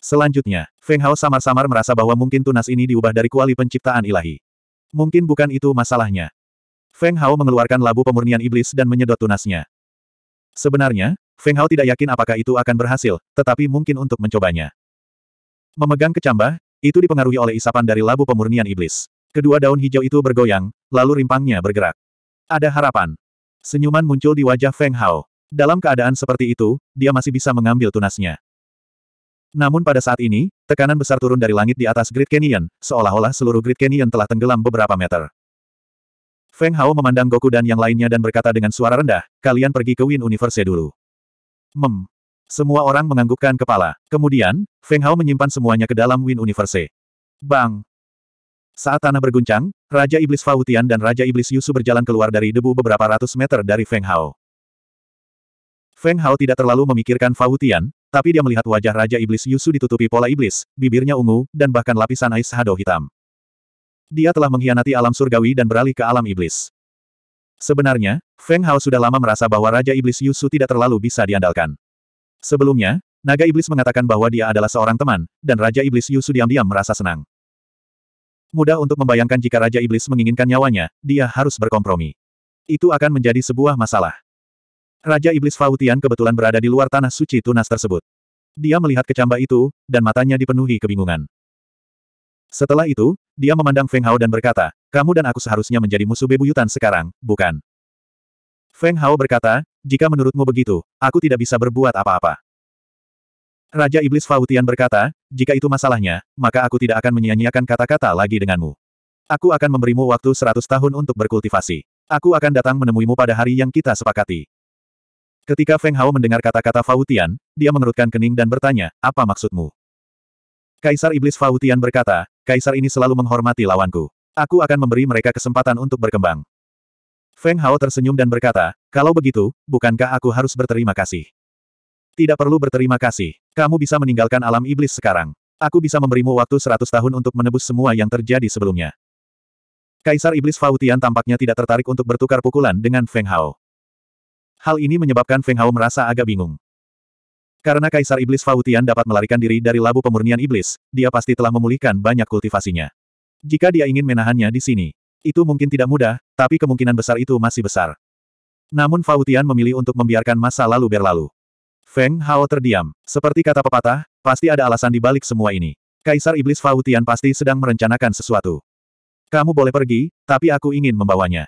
Selanjutnya, Feng Hao samar-samar merasa bahwa mungkin tunas ini diubah dari kuali penciptaan ilahi. Mungkin bukan itu masalahnya. Feng Hao mengeluarkan labu pemurnian iblis dan menyedot tunasnya. Sebenarnya, Feng Hao tidak yakin apakah itu akan berhasil, tetapi mungkin untuk mencobanya. Memegang kecambah, itu dipengaruhi oleh isapan dari labu pemurnian iblis. Kedua daun hijau itu bergoyang, lalu rimpangnya bergerak. Ada harapan. Senyuman muncul di wajah Feng Hao. Dalam keadaan seperti itu, dia masih bisa mengambil tunasnya. Namun pada saat ini, tekanan besar turun dari langit di atas Great Canyon, seolah-olah seluruh Great Canyon telah tenggelam beberapa meter. Feng Hao memandang Goku dan yang lainnya dan berkata dengan suara rendah, kalian pergi ke Win Universe dulu. Mem, semua orang menganggukkan kepala. Kemudian, Feng Hao menyimpan semuanya ke dalam Win Universe. Bang! Saat tanah berguncang, Raja Iblis Fautian dan Raja Iblis Yusu berjalan keluar dari debu beberapa ratus meter dari Feng Hao. Feng Hao tidak terlalu memikirkan Fautian, tapi dia melihat wajah Raja Iblis Yusu ditutupi pola iblis, bibirnya ungu, dan bahkan lapisan ais hado hitam. Dia telah mengkhianati alam surgawi dan beralih ke alam iblis. Sebenarnya, Feng Hao sudah lama merasa bahwa Raja Iblis Yusu tidak terlalu bisa diandalkan. Sebelumnya, Naga Iblis mengatakan bahwa dia adalah seorang teman, dan Raja Iblis Yusu diam-diam merasa senang. Mudah untuk membayangkan jika Raja Iblis menginginkan nyawanya, dia harus berkompromi. Itu akan menjadi sebuah masalah. Raja Iblis Fautian kebetulan berada di luar tanah suci tunas tersebut. Dia melihat kecambah itu, dan matanya dipenuhi kebingungan. Setelah itu, dia memandang Feng Hao dan berkata, kamu dan aku seharusnya menjadi musuh bebuyutan sekarang, bukan? Feng Hao berkata, jika menurutmu begitu, aku tidak bisa berbuat apa-apa. Raja Iblis Fautian berkata, jika itu masalahnya, maka aku tidak akan menyia-nyiakan kata-kata lagi denganmu. Aku akan memberimu waktu seratus tahun untuk berkultivasi. Aku akan datang menemuimu pada hari yang kita sepakati. Ketika Feng Hao mendengar kata-kata Fautian, dia mengerutkan kening dan bertanya, apa maksudmu? Kaisar Iblis Fautian berkata, Kaisar ini selalu menghormati lawanku. Aku akan memberi mereka kesempatan untuk berkembang. Feng Hao tersenyum dan berkata, kalau begitu, bukankah aku harus berterima kasih? Tidak perlu berterima kasih. Kamu bisa meninggalkan alam iblis sekarang. Aku bisa memberimu waktu seratus tahun untuk menebus semua yang terjadi sebelumnya. Kaisar Iblis Fautian tampaknya tidak tertarik untuk bertukar pukulan dengan Feng Hao. Hal ini menyebabkan Feng Hao merasa agak bingung. Karena Kaisar Iblis Fautian dapat melarikan diri dari labu pemurnian iblis, dia pasti telah memulihkan banyak kultivasinya. Jika dia ingin menahannya di sini, itu mungkin tidak mudah, tapi kemungkinan besar itu masih besar. Namun Fautian memilih untuk membiarkan masa lalu berlalu. Feng Hao terdiam. Seperti kata pepatah, pasti ada alasan di balik semua ini. Kaisar Iblis Fautian pasti sedang merencanakan sesuatu. Kamu boleh pergi, tapi aku ingin membawanya.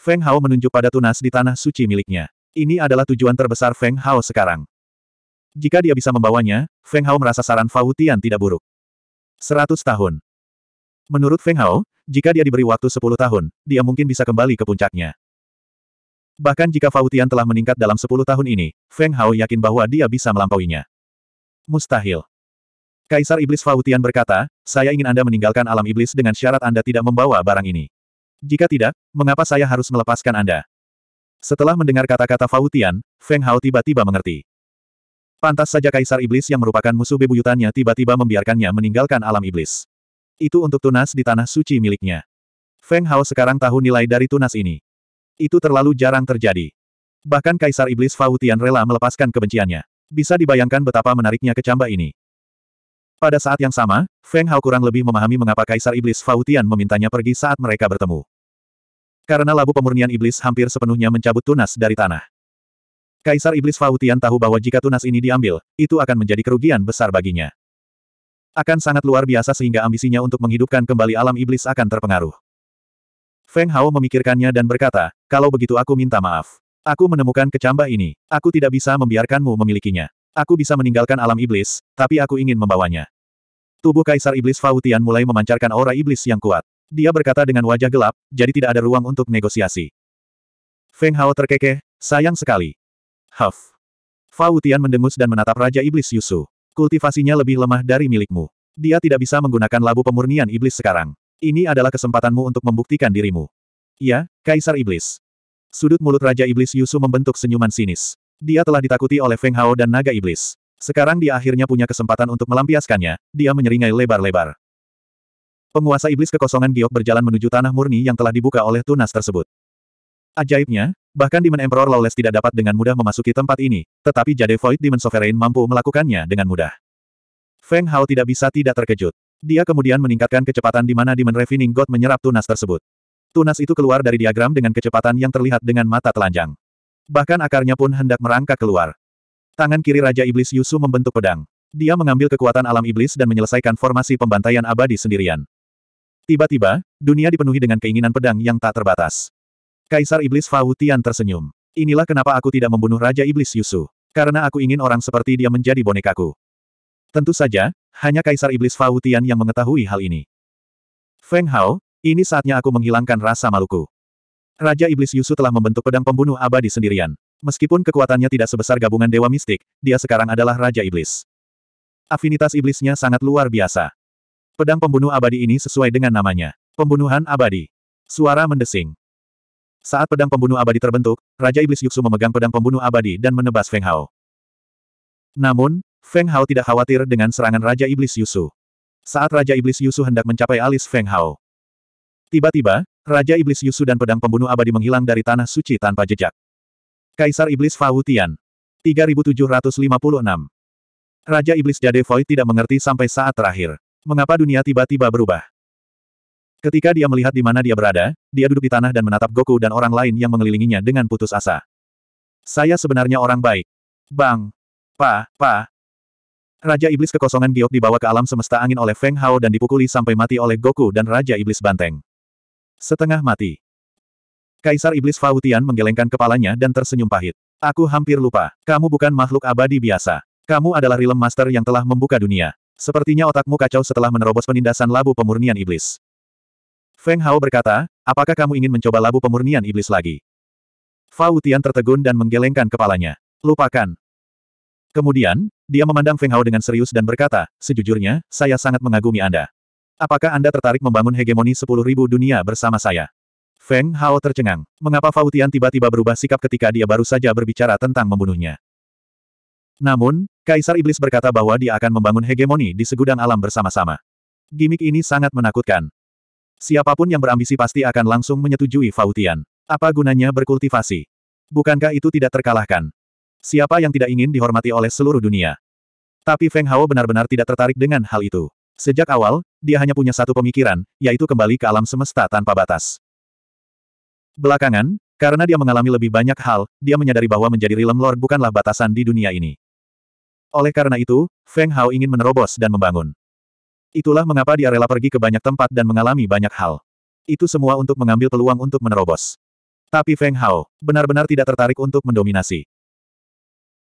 Feng Hao menunjuk pada tunas di tanah suci miliknya. Ini adalah tujuan terbesar Feng Hao sekarang. Jika dia bisa membawanya, Feng Hao merasa saran Fautian tidak buruk. 100 tahun. Menurut Feng Hao, jika dia diberi waktu 10 tahun, dia mungkin bisa kembali ke puncaknya. Bahkan jika Fautian telah meningkat dalam 10 tahun ini, Feng Hao yakin bahwa dia bisa melampauinya. Mustahil. Kaisar Iblis Fautian berkata, saya ingin Anda meninggalkan alam iblis dengan syarat Anda tidak membawa barang ini. Jika tidak, mengapa saya harus melepaskan Anda? Setelah mendengar kata-kata Fautian, Feng Hao tiba-tiba mengerti. Pantas saja Kaisar Iblis yang merupakan musuh bebuyutannya tiba-tiba membiarkannya meninggalkan alam iblis. Itu untuk tunas di tanah suci miliknya. Feng Hao sekarang tahu nilai dari tunas ini. Itu terlalu jarang terjadi. Bahkan Kaisar Iblis Fautian rela melepaskan kebenciannya. Bisa dibayangkan betapa menariknya kecambah ini. Pada saat yang sama, Feng Hao kurang lebih memahami mengapa Kaisar Iblis Fautian memintanya pergi saat mereka bertemu. Karena labu pemurnian iblis hampir sepenuhnya mencabut tunas dari tanah. Kaisar Iblis Fautian tahu bahwa jika tunas ini diambil, itu akan menjadi kerugian besar baginya. Akan sangat luar biasa sehingga ambisinya untuk menghidupkan kembali alam iblis akan terpengaruh. Feng Hao memikirkannya dan berkata, kalau begitu aku minta maaf. Aku menemukan kecambah ini. Aku tidak bisa membiarkanmu memilikinya. Aku bisa meninggalkan alam iblis, tapi aku ingin membawanya. Tubuh Kaisar Iblis Fautian mulai memancarkan aura iblis yang kuat. Dia berkata dengan wajah gelap, jadi tidak ada ruang untuk negosiasi. Feng Hao terkekeh, sayang sekali. Huff. Fautian mendengus dan menatap Raja Iblis Yusuf. Kultivasinya lebih lemah dari milikmu. Dia tidak bisa menggunakan labu pemurnian iblis sekarang. Ini adalah kesempatanmu untuk membuktikan dirimu. Ya, Kaisar Iblis. Sudut mulut Raja Iblis Yusu membentuk senyuman sinis. Dia telah ditakuti oleh Feng Hao dan Naga Iblis. Sekarang dia akhirnya punya kesempatan untuk melampiaskannya, dia menyeringai lebar-lebar. Penguasa Iblis kekosongan Giok berjalan menuju tanah murni yang telah dibuka oleh tunas tersebut. Ajaibnya, Bahkan Demon Emperor Lawless tidak dapat dengan mudah memasuki tempat ini, tetapi Jade Void Demon Sovereign mampu melakukannya dengan mudah. Feng Hao tidak bisa tidak terkejut. Dia kemudian meningkatkan kecepatan di mana Demon Refining God menyerap tunas tersebut. Tunas itu keluar dari diagram dengan kecepatan yang terlihat dengan mata telanjang. Bahkan akarnya pun hendak merangkak keluar. Tangan kiri Raja Iblis Yusu membentuk pedang. Dia mengambil kekuatan alam iblis dan menyelesaikan formasi pembantaian abadi sendirian. Tiba-tiba, dunia dipenuhi dengan keinginan pedang yang tak terbatas. Kaisar Iblis Fautian tersenyum. Inilah kenapa aku tidak membunuh Raja Iblis Yusu. Karena aku ingin orang seperti dia menjadi bonekaku. Tentu saja, hanya Kaisar Iblis Fautian yang mengetahui hal ini. Feng Hao, ini saatnya aku menghilangkan rasa maluku. Raja Iblis Yusu telah membentuk pedang pembunuh abadi sendirian. Meskipun kekuatannya tidak sebesar gabungan Dewa Mistik, dia sekarang adalah Raja Iblis. Afinitas iblisnya sangat luar biasa. Pedang pembunuh abadi ini sesuai dengan namanya. Pembunuhan abadi. Suara mendesing. Saat pedang pembunuh abadi terbentuk, Raja Iblis Yuksu memegang pedang pembunuh abadi dan menebas Feng Hao. Namun, Feng Hao tidak khawatir dengan serangan Raja Iblis Yusu. Saat Raja Iblis Yusu hendak mencapai alis Feng Hao. Tiba-tiba, Raja Iblis Yusu dan pedang pembunuh abadi menghilang dari tanah suci tanpa jejak. Kaisar Iblis Fahu Tian. 3756. Raja Iblis Jade Void tidak mengerti sampai saat terakhir. Mengapa dunia tiba-tiba berubah? Ketika dia melihat di mana dia berada, dia duduk di tanah dan menatap Goku dan orang lain yang mengelilinginya dengan putus asa. Saya sebenarnya orang baik. Bang! Pa! Pa! Raja Iblis kekosongan giok dibawa ke alam semesta angin oleh Feng Hao dan dipukuli sampai mati oleh Goku dan Raja Iblis Banteng. Setengah mati. Kaisar Iblis Fautian menggelengkan kepalanya dan tersenyum pahit. Aku hampir lupa, kamu bukan makhluk abadi biasa. Kamu adalah Realm Master yang telah membuka dunia. Sepertinya otakmu kacau setelah menerobos penindasan labu pemurnian iblis. Feng Hao berkata, apakah kamu ingin mencoba labu pemurnian iblis lagi? Fau Tian tertegun dan menggelengkan kepalanya. Lupakan. Kemudian, dia memandang Feng Hao dengan serius dan berkata, sejujurnya, saya sangat mengagumi Anda. Apakah Anda tertarik membangun hegemoni sepuluh ribu dunia bersama saya? Feng Hao tercengang. Mengapa Fau Tian tiba-tiba berubah sikap ketika dia baru saja berbicara tentang membunuhnya? Namun, Kaisar Iblis berkata bahwa dia akan membangun hegemoni di segudang alam bersama-sama. Gimik ini sangat menakutkan. Siapapun yang berambisi pasti akan langsung menyetujui Fautian. Apa gunanya berkultivasi? Bukankah itu tidak terkalahkan? Siapa yang tidak ingin dihormati oleh seluruh dunia? Tapi Feng Hao benar-benar tidak tertarik dengan hal itu. Sejak awal, dia hanya punya satu pemikiran, yaitu kembali ke alam semesta tanpa batas. Belakangan, karena dia mengalami lebih banyak hal, dia menyadari bahwa menjadi Realm Lord bukanlah batasan di dunia ini. Oleh karena itu, Feng Hao ingin menerobos dan membangun. Itulah mengapa dia rela pergi ke banyak tempat dan mengalami banyak hal. Itu semua untuk mengambil peluang untuk menerobos. Tapi Feng Hao, benar-benar tidak tertarik untuk mendominasi.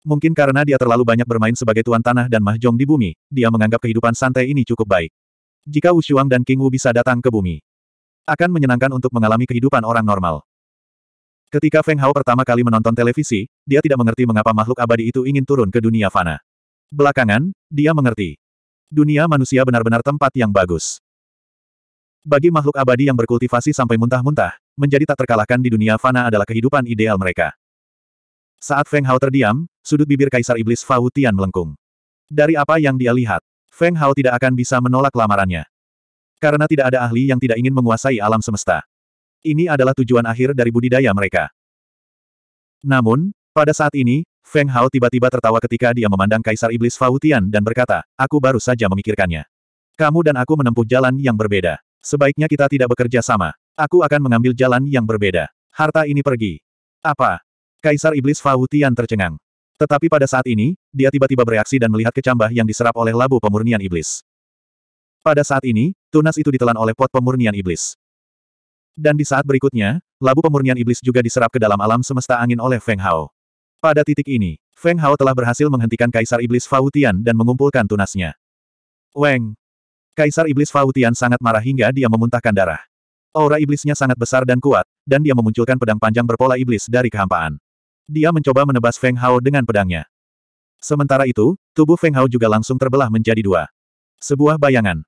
Mungkin karena dia terlalu banyak bermain sebagai tuan tanah dan mahjong di bumi, dia menganggap kehidupan santai ini cukup baik. Jika Wu Shuang dan King Wu bisa datang ke bumi, akan menyenangkan untuk mengalami kehidupan orang normal. Ketika Feng Hao pertama kali menonton televisi, dia tidak mengerti mengapa makhluk abadi itu ingin turun ke dunia fana. Belakangan, dia mengerti. Dunia manusia benar-benar tempat yang bagus. Bagi makhluk abadi yang berkultivasi sampai muntah-muntah, menjadi tak terkalahkan di dunia fana adalah kehidupan ideal mereka. Saat Feng Hao terdiam, sudut bibir Kaisar Iblis Fau Tian melengkung. Dari apa yang dia lihat, Feng Hao tidak akan bisa menolak lamarannya. Karena tidak ada ahli yang tidak ingin menguasai alam semesta. Ini adalah tujuan akhir dari budidaya mereka. Namun, pada saat ini, Feng Hao tiba-tiba tertawa ketika dia memandang Kaisar Iblis Fautian dan berkata, aku baru saja memikirkannya. Kamu dan aku menempuh jalan yang berbeda. Sebaiknya kita tidak bekerja sama. Aku akan mengambil jalan yang berbeda. Harta ini pergi. Apa? Kaisar Iblis Fautian tercengang. Tetapi pada saat ini, dia tiba-tiba bereaksi dan melihat kecambah yang diserap oleh labu pemurnian iblis. Pada saat ini, tunas itu ditelan oleh pot pemurnian iblis. Dan di saat berikutnya, labu pemurnian iblis juga diserap ke dalam alam semesta angin oleh Feng Hao. Pada titik ini, Feng Hao telah berhasil menghentikan Kaisar Iblis Fautian dan mengumpulkan tunasnya. Weng! Kaisar Iblis Fautian sangat marah hingga dia memuntahkan darah. Aura iblisnya sangat besar dan kuat, dan dia memunculkan pedang panjang berpola iblis dari kehampaan. Dia mencoba menebas Feng Hao dengan pedangnya. Sementara itu, tubuh Feng Hao juga langsung terbelah menjadi dua. Sebuah bayangan.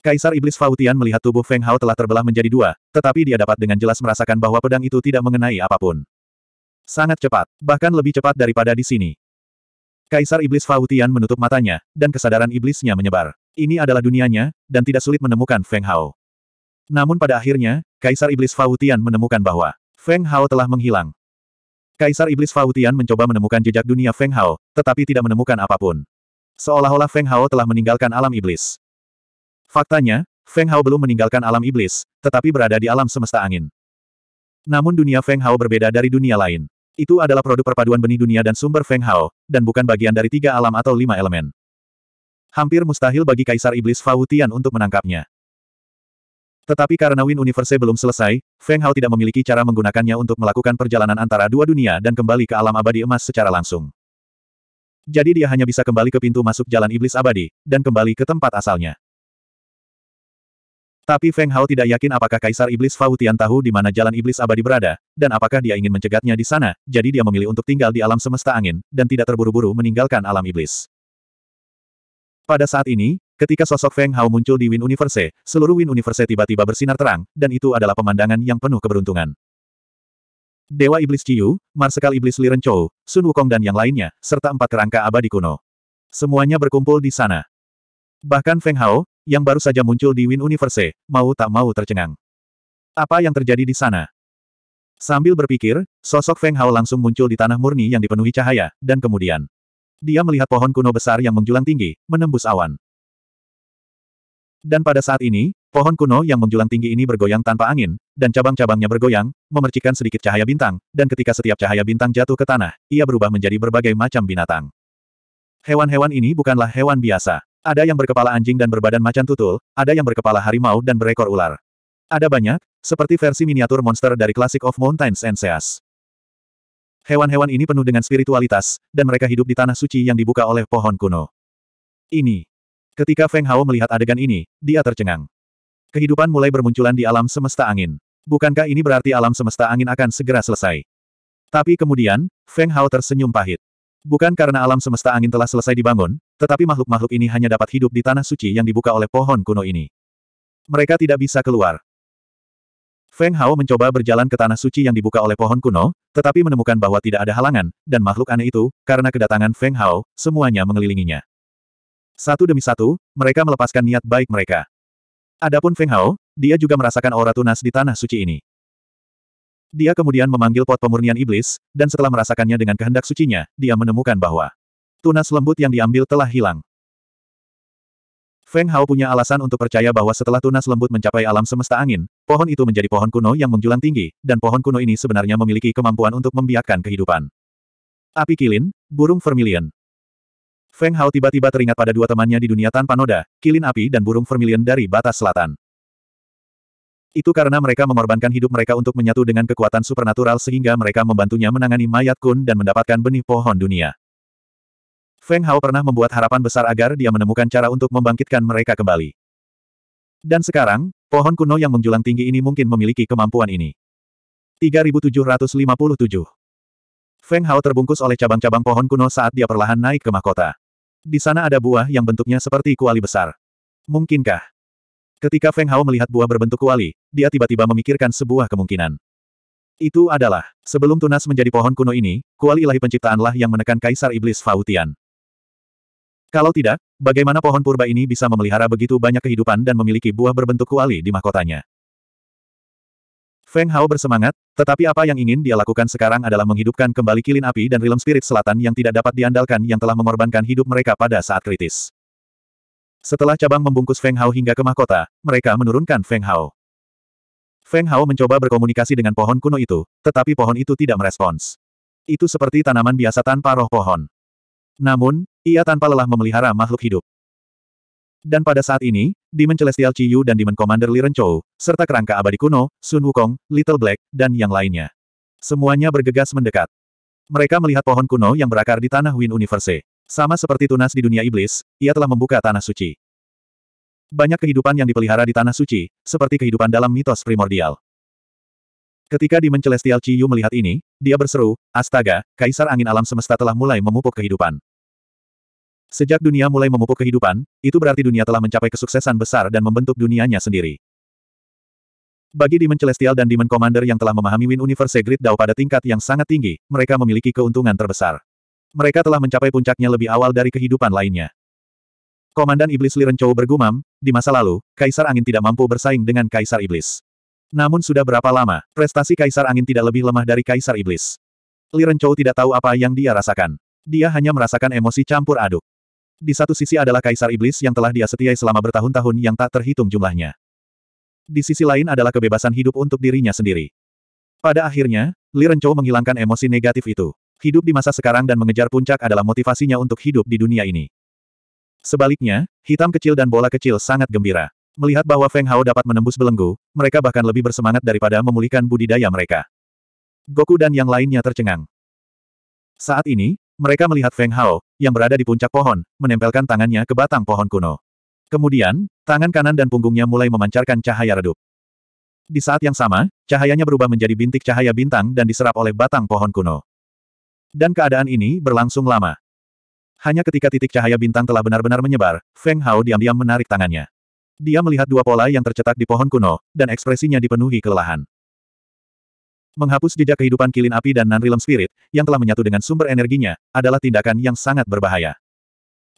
Kaisar Iblis Fautian melihat tubuh Feng Hao telah terbelah menjadi dua, tetapi dia dapat dengan jelas merasakan bahwa pedang itu tidak mengenai apapun. Sangat cepat, bahkan lebih cepat daripada di sini. Kaisar Iblis Fautian menutup matanya, dan kesadaran iblisnya menyebar. Ini adalah dunianya, dan tidak sulit menemukan Feng Hao. Namun pada akhirnya, Kaisar Iblis Fautian menemukan bahwa Feng Hao telah menghilang. Kaisar Iblis Fautian mencoba menemukan jejak dunia Feng Hao, tetapi tidak menemukan apapun. Seolah-olah Feng Hao telah meninggalkan alam iblis. Faktanya, Feng Hao belum meninggalkan alam iblis, tetapi berada di alam semesta angin. Namun dunia Feng Hao berbeda dari dunia lain. Itu adalah produk perpaduan benih dunia dan sumber Feng Hao, dan bukan bagian dari tiga alam atau lima elemen. Hampir mustahil bagi Kaisar Iblis Fautian Tian untuk menangkapnya. Tetapi karena Win Universe belum selesai, Feng Hao tidak memiliki cara menggunakannya untuk melakukan perjalanan antara dua dunia dan kembali ke alam abadi emas secara langsung. Jadi dia hanya bisa kembali ke pintu masuk jalan iblis abadi, dan kembali ke tempat asalnya. Tapi Feng Hao tidak yakin apakah Kaisar Iblis Fautian tahu di mana jalan Iblis Abadi berada, dan apakah dia ingin mencegatnya di sana, jadi dia memilih untuk tinggal di alam semesta angin, dan tidak terburu-buru meninggalkan alam Iblis. Pada saat ini, ketika sosok Feng Hao muncul di Win Universe, seluruh Win Universe tiba-tiba bersinar terang, dan itu adalah pemandangan yang penuh keberuntungan. Dewa Iblis Ciyu, Marsekal Iblis Liren Chou, Sun Wukong dan yang lainnya, serta empat kerangka abadi kuno. Semuanya berkumpul di sana. Bahkan Feng Hao, yang baru saja muncul di Win Universe, mau tak mau tercengang. Apa yang terjadi di sana? Sambil berpikir, sosok Feng Hao langsung muncul di tanah murni yang dipenuhi cahaya, dan kemudian dia melihat pohon kuno besar yang menjulang tinggi, menembus awan. Dan pada saat ini, pohon kuno yang menjulang tinggi ini bergoyang tanpa angin, dan cabang-cabangnya bergoyang, memercikan sedikit cahaya bintang, dan ketika setiap cahaya bintang jatuh ke tanah, ia berubah menjadi berbagai macam binatang. Hewan-hewan ini bukanlah hewan biasa. Ada yang berkepala anjing dan berbadan macan tutul, ada yang berkepala harimau dan berekor ular. Ada banyak, seperti versi miniatur monster dari Classic of Mountains and Seas. Hewan-hewan ini penuh dengan spiritualitas, dan mereka hidup di tanah suci yang dibuka oleh pohon kuno. Ini. Ketika Feng Hao melihat adegan ini, dia tercengang. Kehidupan mulai bermunculan di alam semesta angin. Bukankah ini berarti alam semesta angin akan segera selesai? Tapi kemudian, Feng Hao tersenyum pahit. Bukan karena alam semesta angin telah selesai dibangun, tetapi makhluk-makhluk ini hanya dapat hidup di tanah suci yang dibuka oleh pohon kuno ini. Mereka tidak bisa keluar. Feng Hao mencoba berjalan ke tanah suci yang dibuka oleh pohon kuno, tetapi menemukan bahwa tidak ada halangan, dan makhluk aneh itu, karena kedatangan Feng Hao, semuanya mengelilinginya. Satu demi satu, mereka melepaskan niat baik mereka. Adapun Feng Hao, dia juga merasakan aura tunas di tanah suci ini. Dia kemudian memanggil pot pemurnian iblis, dan setelah merasakannya dengan kehendak sucinya, dia menemukan bahwa Tunas lembut yang diambil telah hilang. Feng Hao punya alasan untuk percaya bahwa setelah tunas lembut mencapai alam semesta angin, pohon itu menjadi pohon kuno yang menjulang tinggi, dan pohon kuno ini sebenarnya memiliki kemampuan untuk membiarkan kehidupan. Api kilin, burung vermilion. Feng Hao tiba-tiba teringat pada dua temannya di dunia tanpa noda, kilin api dan burung vermilion dari batas selatan. Itu karena mereka mengorbankan hidup mereka untuk menyatu dengan kekuatan supernatural sehingga mereka membantunya menangani mayat kun dan mendapatkan benih pohon dunia. Feng Hao pernah membuat harapan besar agar dia menemukan cara untuk membangkitkan mereka kembali. Dan sekarang, pohon kuno yang menjulang tinggi ini mungkin memiliki kemampuan ini. 3757 Feng Hao terbungkus oleh cabang-cabang pohon kuno saat dia perlahan naik ke mahkota. Di sana ada buah yang bentuknya seperti kuali besar. Mungkinkah? Ketika Feng Hao melihat buah berbentuk kuali, dia tiba-tiba memikirkan sebuah kemungkinan. Itu adalah, sebelum tunas menjadi pohon kuno ini, kuali ilahi penciptaanlah yang menekan Kaisar Iblis Fautian. Kalau tidak, bagaimana pohon purba ini bisa memelihara begitu banyak kehidupan dan memiliki buah berbentuk kuali di mahkotanya? Feng Hao bersemangat, tetapi apa yang ingin dia lakukan sekarang adalah menghidupkan kembali kilin api dan rilem spirit selatan yang tidak dapat diandalkan yang telah mengorbankan hidup mereka pada saat kritis. Setelah cabang membungkus Feng Hao hingga ke mahkota, mereka menurunkan Feng Hao. Feng Hao mencoba berkomunikasi dengan pohon kuno itu, tetapi pohon itu tidak merespons. Itu seperti tanaman biasa tanpa roh pohon. Namun, ia tanpa lelah memelihara makhluk hidup. Dan pada saat ini, Demon Celestial Chiyu dan Demon Commander Li Renchou, serta kerangka abadi kuno, Sun Wukong, Little Black, dan yang lainnya. Semuanya bergegas mendekat. Mereka melihat pohon kuno yang berakar di tanah Win Universe. Sama seperti tunas di dunia iblis, ia telah membuka tanah suci. Banyak kehidupan yang dipelihara di tanah suci, seperti kehidupan dalam mitos primordial. Ketika Demon Celestial Ciyu melihat ini, dia berseru, Astaga, Kaisar Angin Alam Semesta telah mulai memupuk kehidupan. Sejak dunia mulai memupuk kehidupan, itu berarti dunia telah mencapai kesuksesan besar dan membentuk dunianya sendiri. Bagi Demon Celestial dan Demon Commander yang telah memahami Win Universe Great Dao pada tingkat yang sangat tinggi, mereka memiliki keuntungan terbesar. Mereka telah mencapai puncaknya lebih awal dari kehidupan lainnya. Komandan Iblis Liren Chou bergumam, di masa lalu, Kaisar Angin tidak mampu bersaing dengan Kaisar Iblis. Namun sudah berapa lama, prestasi Kaisar Angin tidak lebih lemah dari Kaisar Iblis. Li Renchou tidak tahu apa yang dia rasakan. Dia hanya merasakan emosi campur aduk. Di satu sisi adalah Kaisar Iblis yang telah dia setiai selama bertahun-tahun yang tak terhitung jumlahnya. Di sisi lain adalah kebebasan hidup untuk dirinya sendiri. Pada akhirnya, Li Renchou menghilangkan emosi negatif itu. Hidup di masa sekarang dan mengejar puncak adalah motivasinya untuk hidup di dunia ini. Sebaliknya, hitam kecil dan bola kecil sangat gembira. Melihat bahwa Feng Hao dapat menembus belenggu, mereka bahkan lebih bersemangat daripada memulihkan budidaya mereka. Goku dan yang lainnya tercengang. Saat ini, mereka melihat Feng Hao, yang berada di puncak pohon, menempelkan tangannya ke batang pohon kuno. Kemudian, tangan kanan dan punggungnya mulai memancarkan cahaya redup. Di saat yang sama, cahayanya berubah menjadi bintik cahaya bintang dan diserap oleh batang pohon kuno. Dan keadaan ini berlangsung lama. Hanya ketika titik cahaya bintang telah benar-benar menyebar, Feng Hao diam-diam menarik tangannya. Dia melihat dua pola yang tercetak di pohon kuno, dan ekspresinya dipenuhi kelelahan. Menghapus jejak kehidupan kilin api dan nanrilem Spirit, yang telah menyatu dengan sumber energinya, adalah tindakan yang sangat berbahaya.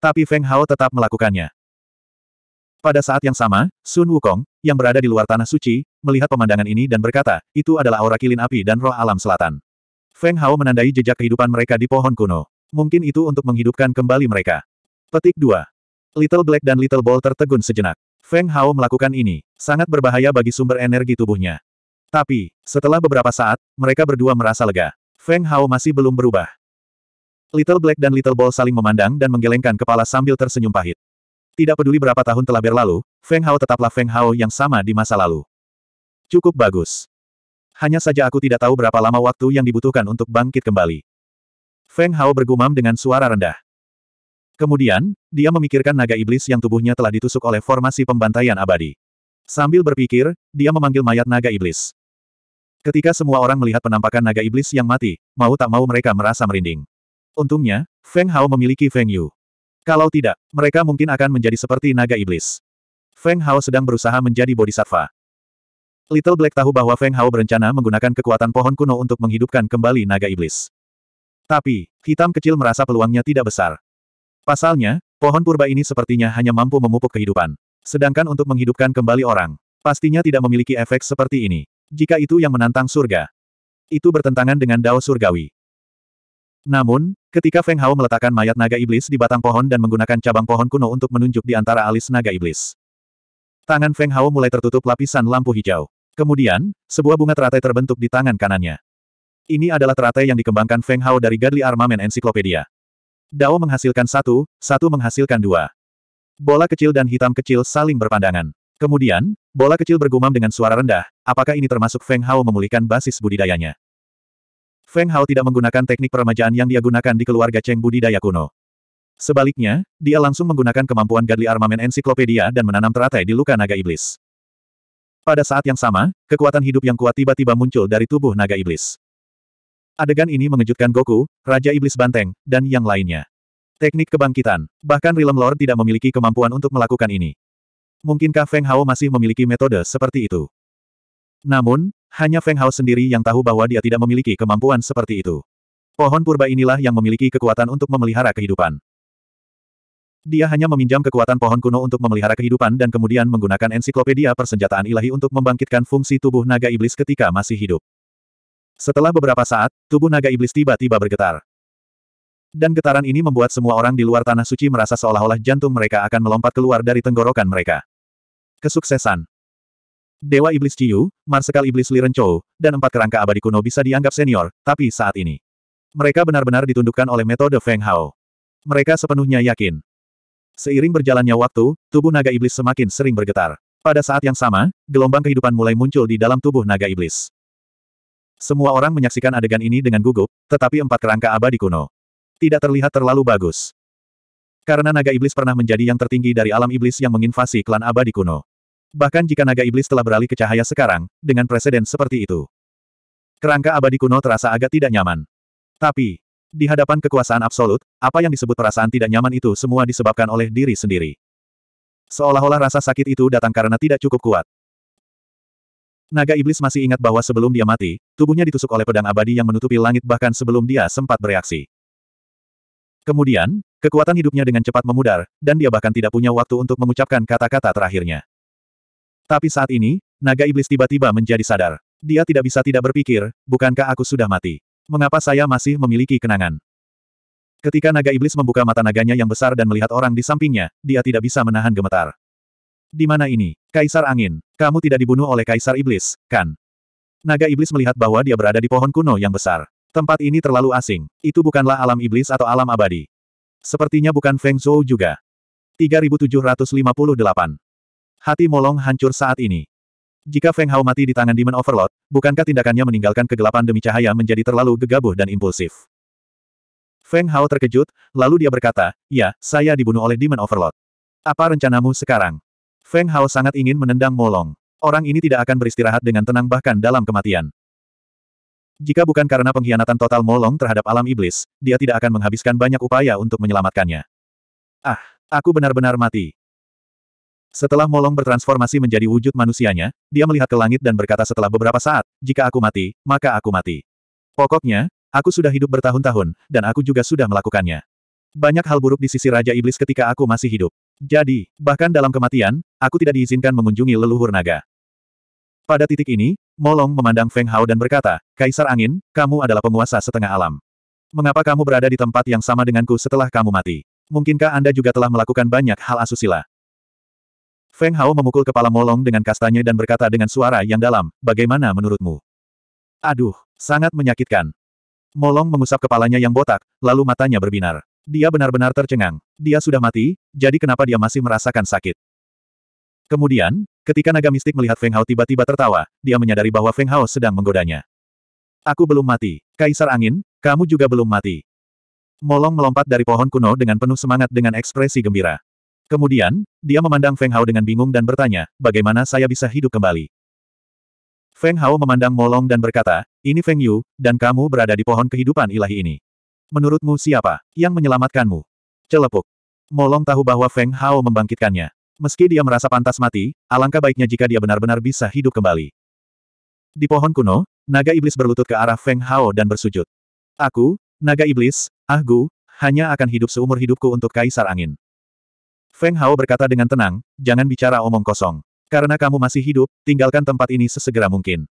Tapi Feng Hao tetap melakukannya. Pada saat yang sama, Sun Wukong, yang berada di luar tanah suci, melihat pemandangan ini dan berkata, itu adalah aura kilin api dan roh alam selatan. Feng Hao menandai jejak kehidupan mereka di pohon kuno. Mungkin itu untuk menghidupkan kembali mereka. Petik 2. Little Black dan Little Ball tertegun sejenak. Feng Hao melakukan ini, sangat berbahaya bagi sumber energi tubuhnya. Tapi, setelah beberapa saat, mereka berdua merasa lega. Feng Hao masih belum berubah. Little Black dan Little Ball saling memandang dan menggelengkan kepala sambil tersenyum pahit. Tidak peduli berapa tahun telah berlalu, Feng Hao tetaplah Feng Hao yang sama di masa lalu. Cukup bagus. Hanya saja aku tidak tahu berapa lama waktu yang dibutuhkan untuk bangkit kembali. Feng Hao bergumam dengan suara rendah. Kemudian, dia memikirkan naga iblis yang tubuhnya telah ditusuk oleh formasi pembantaian abadi. Sambil berpikir, dia memanggil mayat naga iblis. Ketika semua orang melihat penampakan naga iblis yang mati, mau tak mau mereka merasa merinding. Untungnya, Feng Hao memiliki Feng Yu. Kalau tidak, mereka mungkin akan menjadi seperti naga iblis. Feng Hao sedang berusaha menjadi bodhisattva. Little Black tahu bahwa Feng Hao berencana menggunakan kekuatan pohon kuno untuk menghidupkan kembali naga iblis. Tapi, hitam kecil merasa peluangnya tidak besar. Pasalnya, pohon purba ini sepertinya hanya mampu memupuk kehidupan. Sedangkan untuk menghidupkan kembali orang, pastinya tidak memiliki efek seperti ini. Jika itu yang menantang surga, itu bertentangan dengan dao surgawi. Namun, ketika Feng Hao meletakkan mayat naga iblis di batang pohon dan menggunakan cabang pohon kuno untuk menunjuk di antara alis naga iblis, tangan Feng Hao mulai tertutup lapisan lampu hijau. Kemudian, sebuah bunga teratai terbentuk di tangan kanannya. Ini adalah teratai yang dikembangkan Feng Hao dari Godly Armamen Encyclopedia. Dao menghasilkan satu, satu menghasilkan dua. Bola kecil dan hitam kecil saling berpandangan. Kemudian, bola kecil bergumam dengan suara rendah, apakah ini termasuk Feng Hao memulihkan basis budidayanya? Feng Hao tidak menggunakan teknik peremajaan yang dia gunakan di keluarga Cheng budidaya kuno. Sebaliknya, dia langsung menggunakan kemampuan Godly Armament Encyclopedia dan menanam teratai di luka naga iblis. Pada saat yang sama, kekuatan hidup yang kuat tiba-tiba muncul dari tubuh naga iblis. Adegan ini mengejutkan Goku, Raja Iblis Banteng, dan yang lainnya. Teknik kebangkitan. Bahkan Realm Lord tidak memiliki kemampuan untuk melakukan ini. Mungkinkah Feng Hao masih memiliki metode seperti itu? Namun, hanya Feng Hao sendiri yang tahu bahwa dia tidak memiliki kemampuan seperti itu. Pohon purba inilah yang memiliki kekuatan untuk memelihara kehidupan. Dia hanya meminjam kekuatan pohon kuno untuk memelihara kehidupan dan kemudian menggunakan ensiklopedia persenjataan ilahi untuk membangkitkan fungsi tubuh naga iblis ketika masih hidup. Setelah beberapa saat, tubuh naga iblis tiba-tiba bergetar. Dan getaran ini membuat semua orang di luar tanah suci merasa seolah-olah jantung mereka akan melompat keluar dari tenggorokan mereka. Kesuksesan Dewa Iblis ciyu, Marsekal Iblis Lirenco, dan empat kerangka abadi kuno bisa dianggap senior, tapi saat ini. Mereka benar-benar ditundukkan oleh metode Feng Hao. Mereka sepenuhnya yakin. Seiring berjalannya waktu, tubuh naga iblis semakin sering bergetar. Pada saat yang sama, gelombang kehidupan mulai muncul di dalam tubuh naga iblis. Semua orang menyaksikan adegan ini dengan gugup, tetapi empat kerangka abadi kuno. Tidak terlihat terlalu bagus. Karena naga iblis pernah menjadi yang tertinggi dari alam iblis yang menginvasi klan abadi kuno. Bahkan jika naga iblis telah beralih ke cahaya sekarang, dengan presiden seperti itu. Kerangka abadi kuno terasa agak tidak nyaman. Tapi, di hadapan kekuasaan absolut, apa yang disebut perasaan tidak nyaman itu semua disebabkan oleh diri sendiri. Seolah-olah rasa sakit itu datang karena tidak cukup kuat. Naga iblis masih ingat bahwa sebelum dia mati, tubuhnya ditusuk oleh pedang abadi yang menutupi langit bahkan sebelum dia sempat bereaksi. Kemudian, kekuatan hidupnya dengan cepat memudar, dan dia bahkan tidak punya waktu untuk mengucapkan kata-kata terakhirnya. Tapi saat ini, naga iblis tiba-tiba menjadi sadar. Dia tidak bisa tidak berpikir, bukankah aku sudah mati? Mengapa saya masih memiliki kenangan? Ketika naga iblis membuka mata naganya yang besar dan melihat orang di sampingnya, dia tidak bisa menahan gemetar. Di mana ini? Kaisar Angin. Kamu tidak dibunuh oleh Kaisar Iblis, kan? Naga Iblis melihat bahwa dia berada di pohon kuno yang besar. Tempat ini terlalu asing. Itu bukanlah alam iblis atau alam abadi. Sepertinya bukan Feng Zhou juga. 3758. Hati Molong hancur saat ini. Jika Feng Hao mati di tangan Demon Overlord, bukankah tindakannya meninggalkan kegelapan demi cahaya menjadi terlalu gegabah dan impulsif? Feng Hao terkejut, lalu dia berkata, Ya, saya dibunuh oleh Demon Overlord. Apa rencanamu sekarang? Feng Hao sangat ingin menendang Molong. Orang ini tidak akan beristirahat dengan tenang bahkan dalam kematian. Jika bukan karena pengkhianatan total Molong terhadap alam iblis, dia tidak akan menghabiskan banyak upaya untuk menyelamatkannya. Ah, aku benar-benar mati. Setelah Molong bertransformasi menjadi wujud manusianya, dia melihat ke langit dan berkata setelah beberapa saat, jika aku mati, maka aku mati. Pokoknya, aku sudah hidup bertahun-tahun, dan aku juga sudah melakukannya. Banyak hal buruk di sisi Raja Iblis ketika aku masih hidup. Jadi, bahkan dalam kematian, aku tidak diizinkan mengunjungi leluhur naga. Pada titik ini, Molong memandang Feng Hao dan berkata, Kaisar Angin, kamu adalah penguasa setengah alam. Mengapa kamu berada di tempat yang sama denganku setelah kamu mati? Mungkinkah Anda juga telah melakukan banyak hal asusila? Feng Hao memukul kepala Molong dengan kastanya dan berkata dengan suara yang dalam, bagaimana menurutmu? Aduh, sangat menyakitkan. Molong mengusap kepalanya yang botak, lalu matanya berbinar. Dia benar-benar tercengang. Dia sudah mati, jadi kenapa dia masih merasakan sakit? Kemudian, ketika naga mistik melihat Feng Hao tiba-tiba tertawa, dia menyadari bahwa Feng Hao sedang menggodanya. Aku belum mati. Kaisar Angin, kamu juga belum mati. Molong melompat dari pohon kuno dengan penuh semangat dengan ekspresi gembira. Kemudian, dia memandang Feng Hao dengan bingung dan bertanya, bagaimana saya bisa hidup kembali? Feng Hao memandang Molong dan berkata, ini Feng Yu, dan kamu berada di pohon kehidupan ilahi ini. Menurutmu siapa yang menyelamatkanmu? Celepuk. Molong tahu bahwa Feng Hao membangkitkannya. Meski dia merasa pantas mati, alangkah baiknya jika dia benar-benar bisa hidup kembali. Di pohon kuno, naga iblis berlutut ke arah Feng Hao dan bersujud. Aku, naga iblis, ahgu, hanya akan hidup seumur hidupku untuk Kaisar Angin. Feng Hao berkata dengan tenang, jangan bicara omong kosong. Karena kamu masih hidup, tinggalkan tempat ini sesegera mungkin.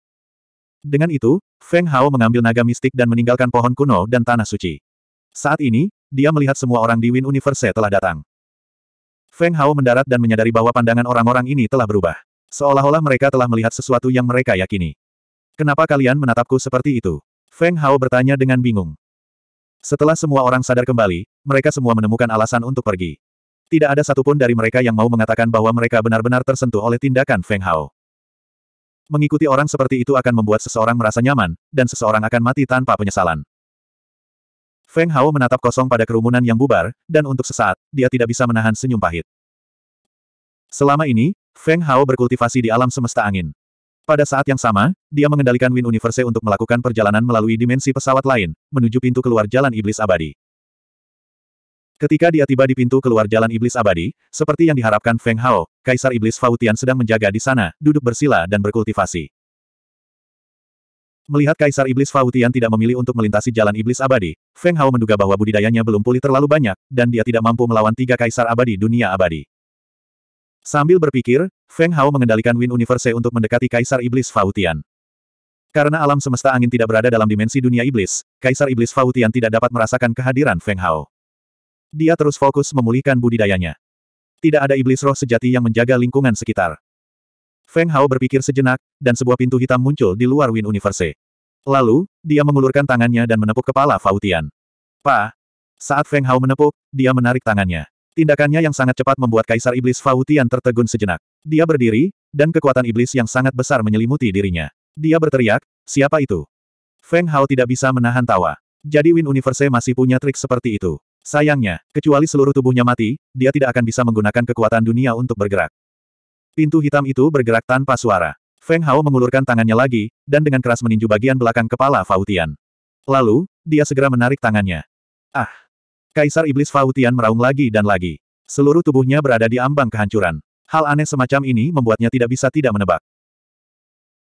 Dengan itu, Feng Hao mengambil naga mistik dan meninggalkan pohon kuno dan tanah suci. Saat ini, dia melihat semua orang di Win Universe telah datang. Feng Hao mendarat dan menyadari bahwa pandangan orang-orang ini telah berubah. Seolah-olah mereka telah melihat sesuatu yang mereka yakini. Kenapa kalian menatapku seperti itu? Feng Hao bertanya dengan bingung. Setelah semua orang sadar kembali, mereka semua menemukan alasan untuk pergi. Tidak ada satupun dari mereka yang mau mengatakan bahwa mereka benar-benar tersentuh oleh tindakan Feng Hao. Mengikuti orang seperti itu akan membuat seseorang merasa nyaman, dan seseorang akan mati tanpa penyesalan. Feng Hao menatap kosong pada kerumunan yang bubar, dan untuk sesaat, dia tidak bisa menahan senyum pahit. Selama ini, Feng Hao berkultivasi di alam semesta angin. Pada saat yang sama, dia mengendalikan Win Universe untuk melakukan perjalanan melalui dimensi pesawat lain, menuju pintu keluar jalan iblis abadi. Ketika dia tiba di pintu keluar jalan iblis abadi, seperti yang diharapkan Feng Hao, Kaisar Iblis Fautian sedang menjaga di sana, duduk bersila dan berkultivasi. Melihat Kaisar Iblis Fautian tidak memilih untuk melintasi jalan Iblis Abadi, Feng Hao menduga bahwa budidayanya belum pulih terlalu banyak, dan dia tidak mampu melawan tiga Kaisar Abadi dunia abadi. Sambil berpikir, Feng Hao mengendalikan Win Universe untuk mendekati Kaisar Iblis Fautian. Karena alam semesta angin tidak berada dalam dimensi dunia iblis, Kaisar Iblis Fautian tidak dapat merasakan kehadiran Feng Hao. Dia terus fokus memulihkan budidayanya. Tidak ada iblis roh sejati yang menjaga lingkungan sekitar. Feng Hao berpikir sejenak, dan sebuah pintu hitam muncul di luar Win Universe. Lalu, dia mengulurkan tangannya dan menepuk kepala Fautian. Pa! Saat Feng Hao menepuk, dia menarik tangannya. Tindakannya yang sangat cepat membuat Kaisar Iblis Fautian tertegun sejenak. Dia berdiri, dan kekuatan iblis yang sangat besar menyelimuti dirinya. Dia berteriak, siapa itu? Feng Hao tidak bisa menahan tawa. Jadi Win Universe masih punya trik seperti itu. Sayangnya, kecuali seluruh tubuhnya mati, dia tidak akan bisa menggunakan kekuatan dunia untuk bergerak. Pintu hitam itu bergerak tanpa suara. Feng Hao mengulurkan tangannya lagi, dan dengan keras meninju bagian belakang kepala Fautian. Lalu, dia segera menarik tangannya. Ah! Kaisar Iblis Fautian meraung lagi dan lagi. Seluruh tubuhnya berada di ambang kehancuran. Hal aneh semacam ini membuatnya tidak bisa tidak menebak.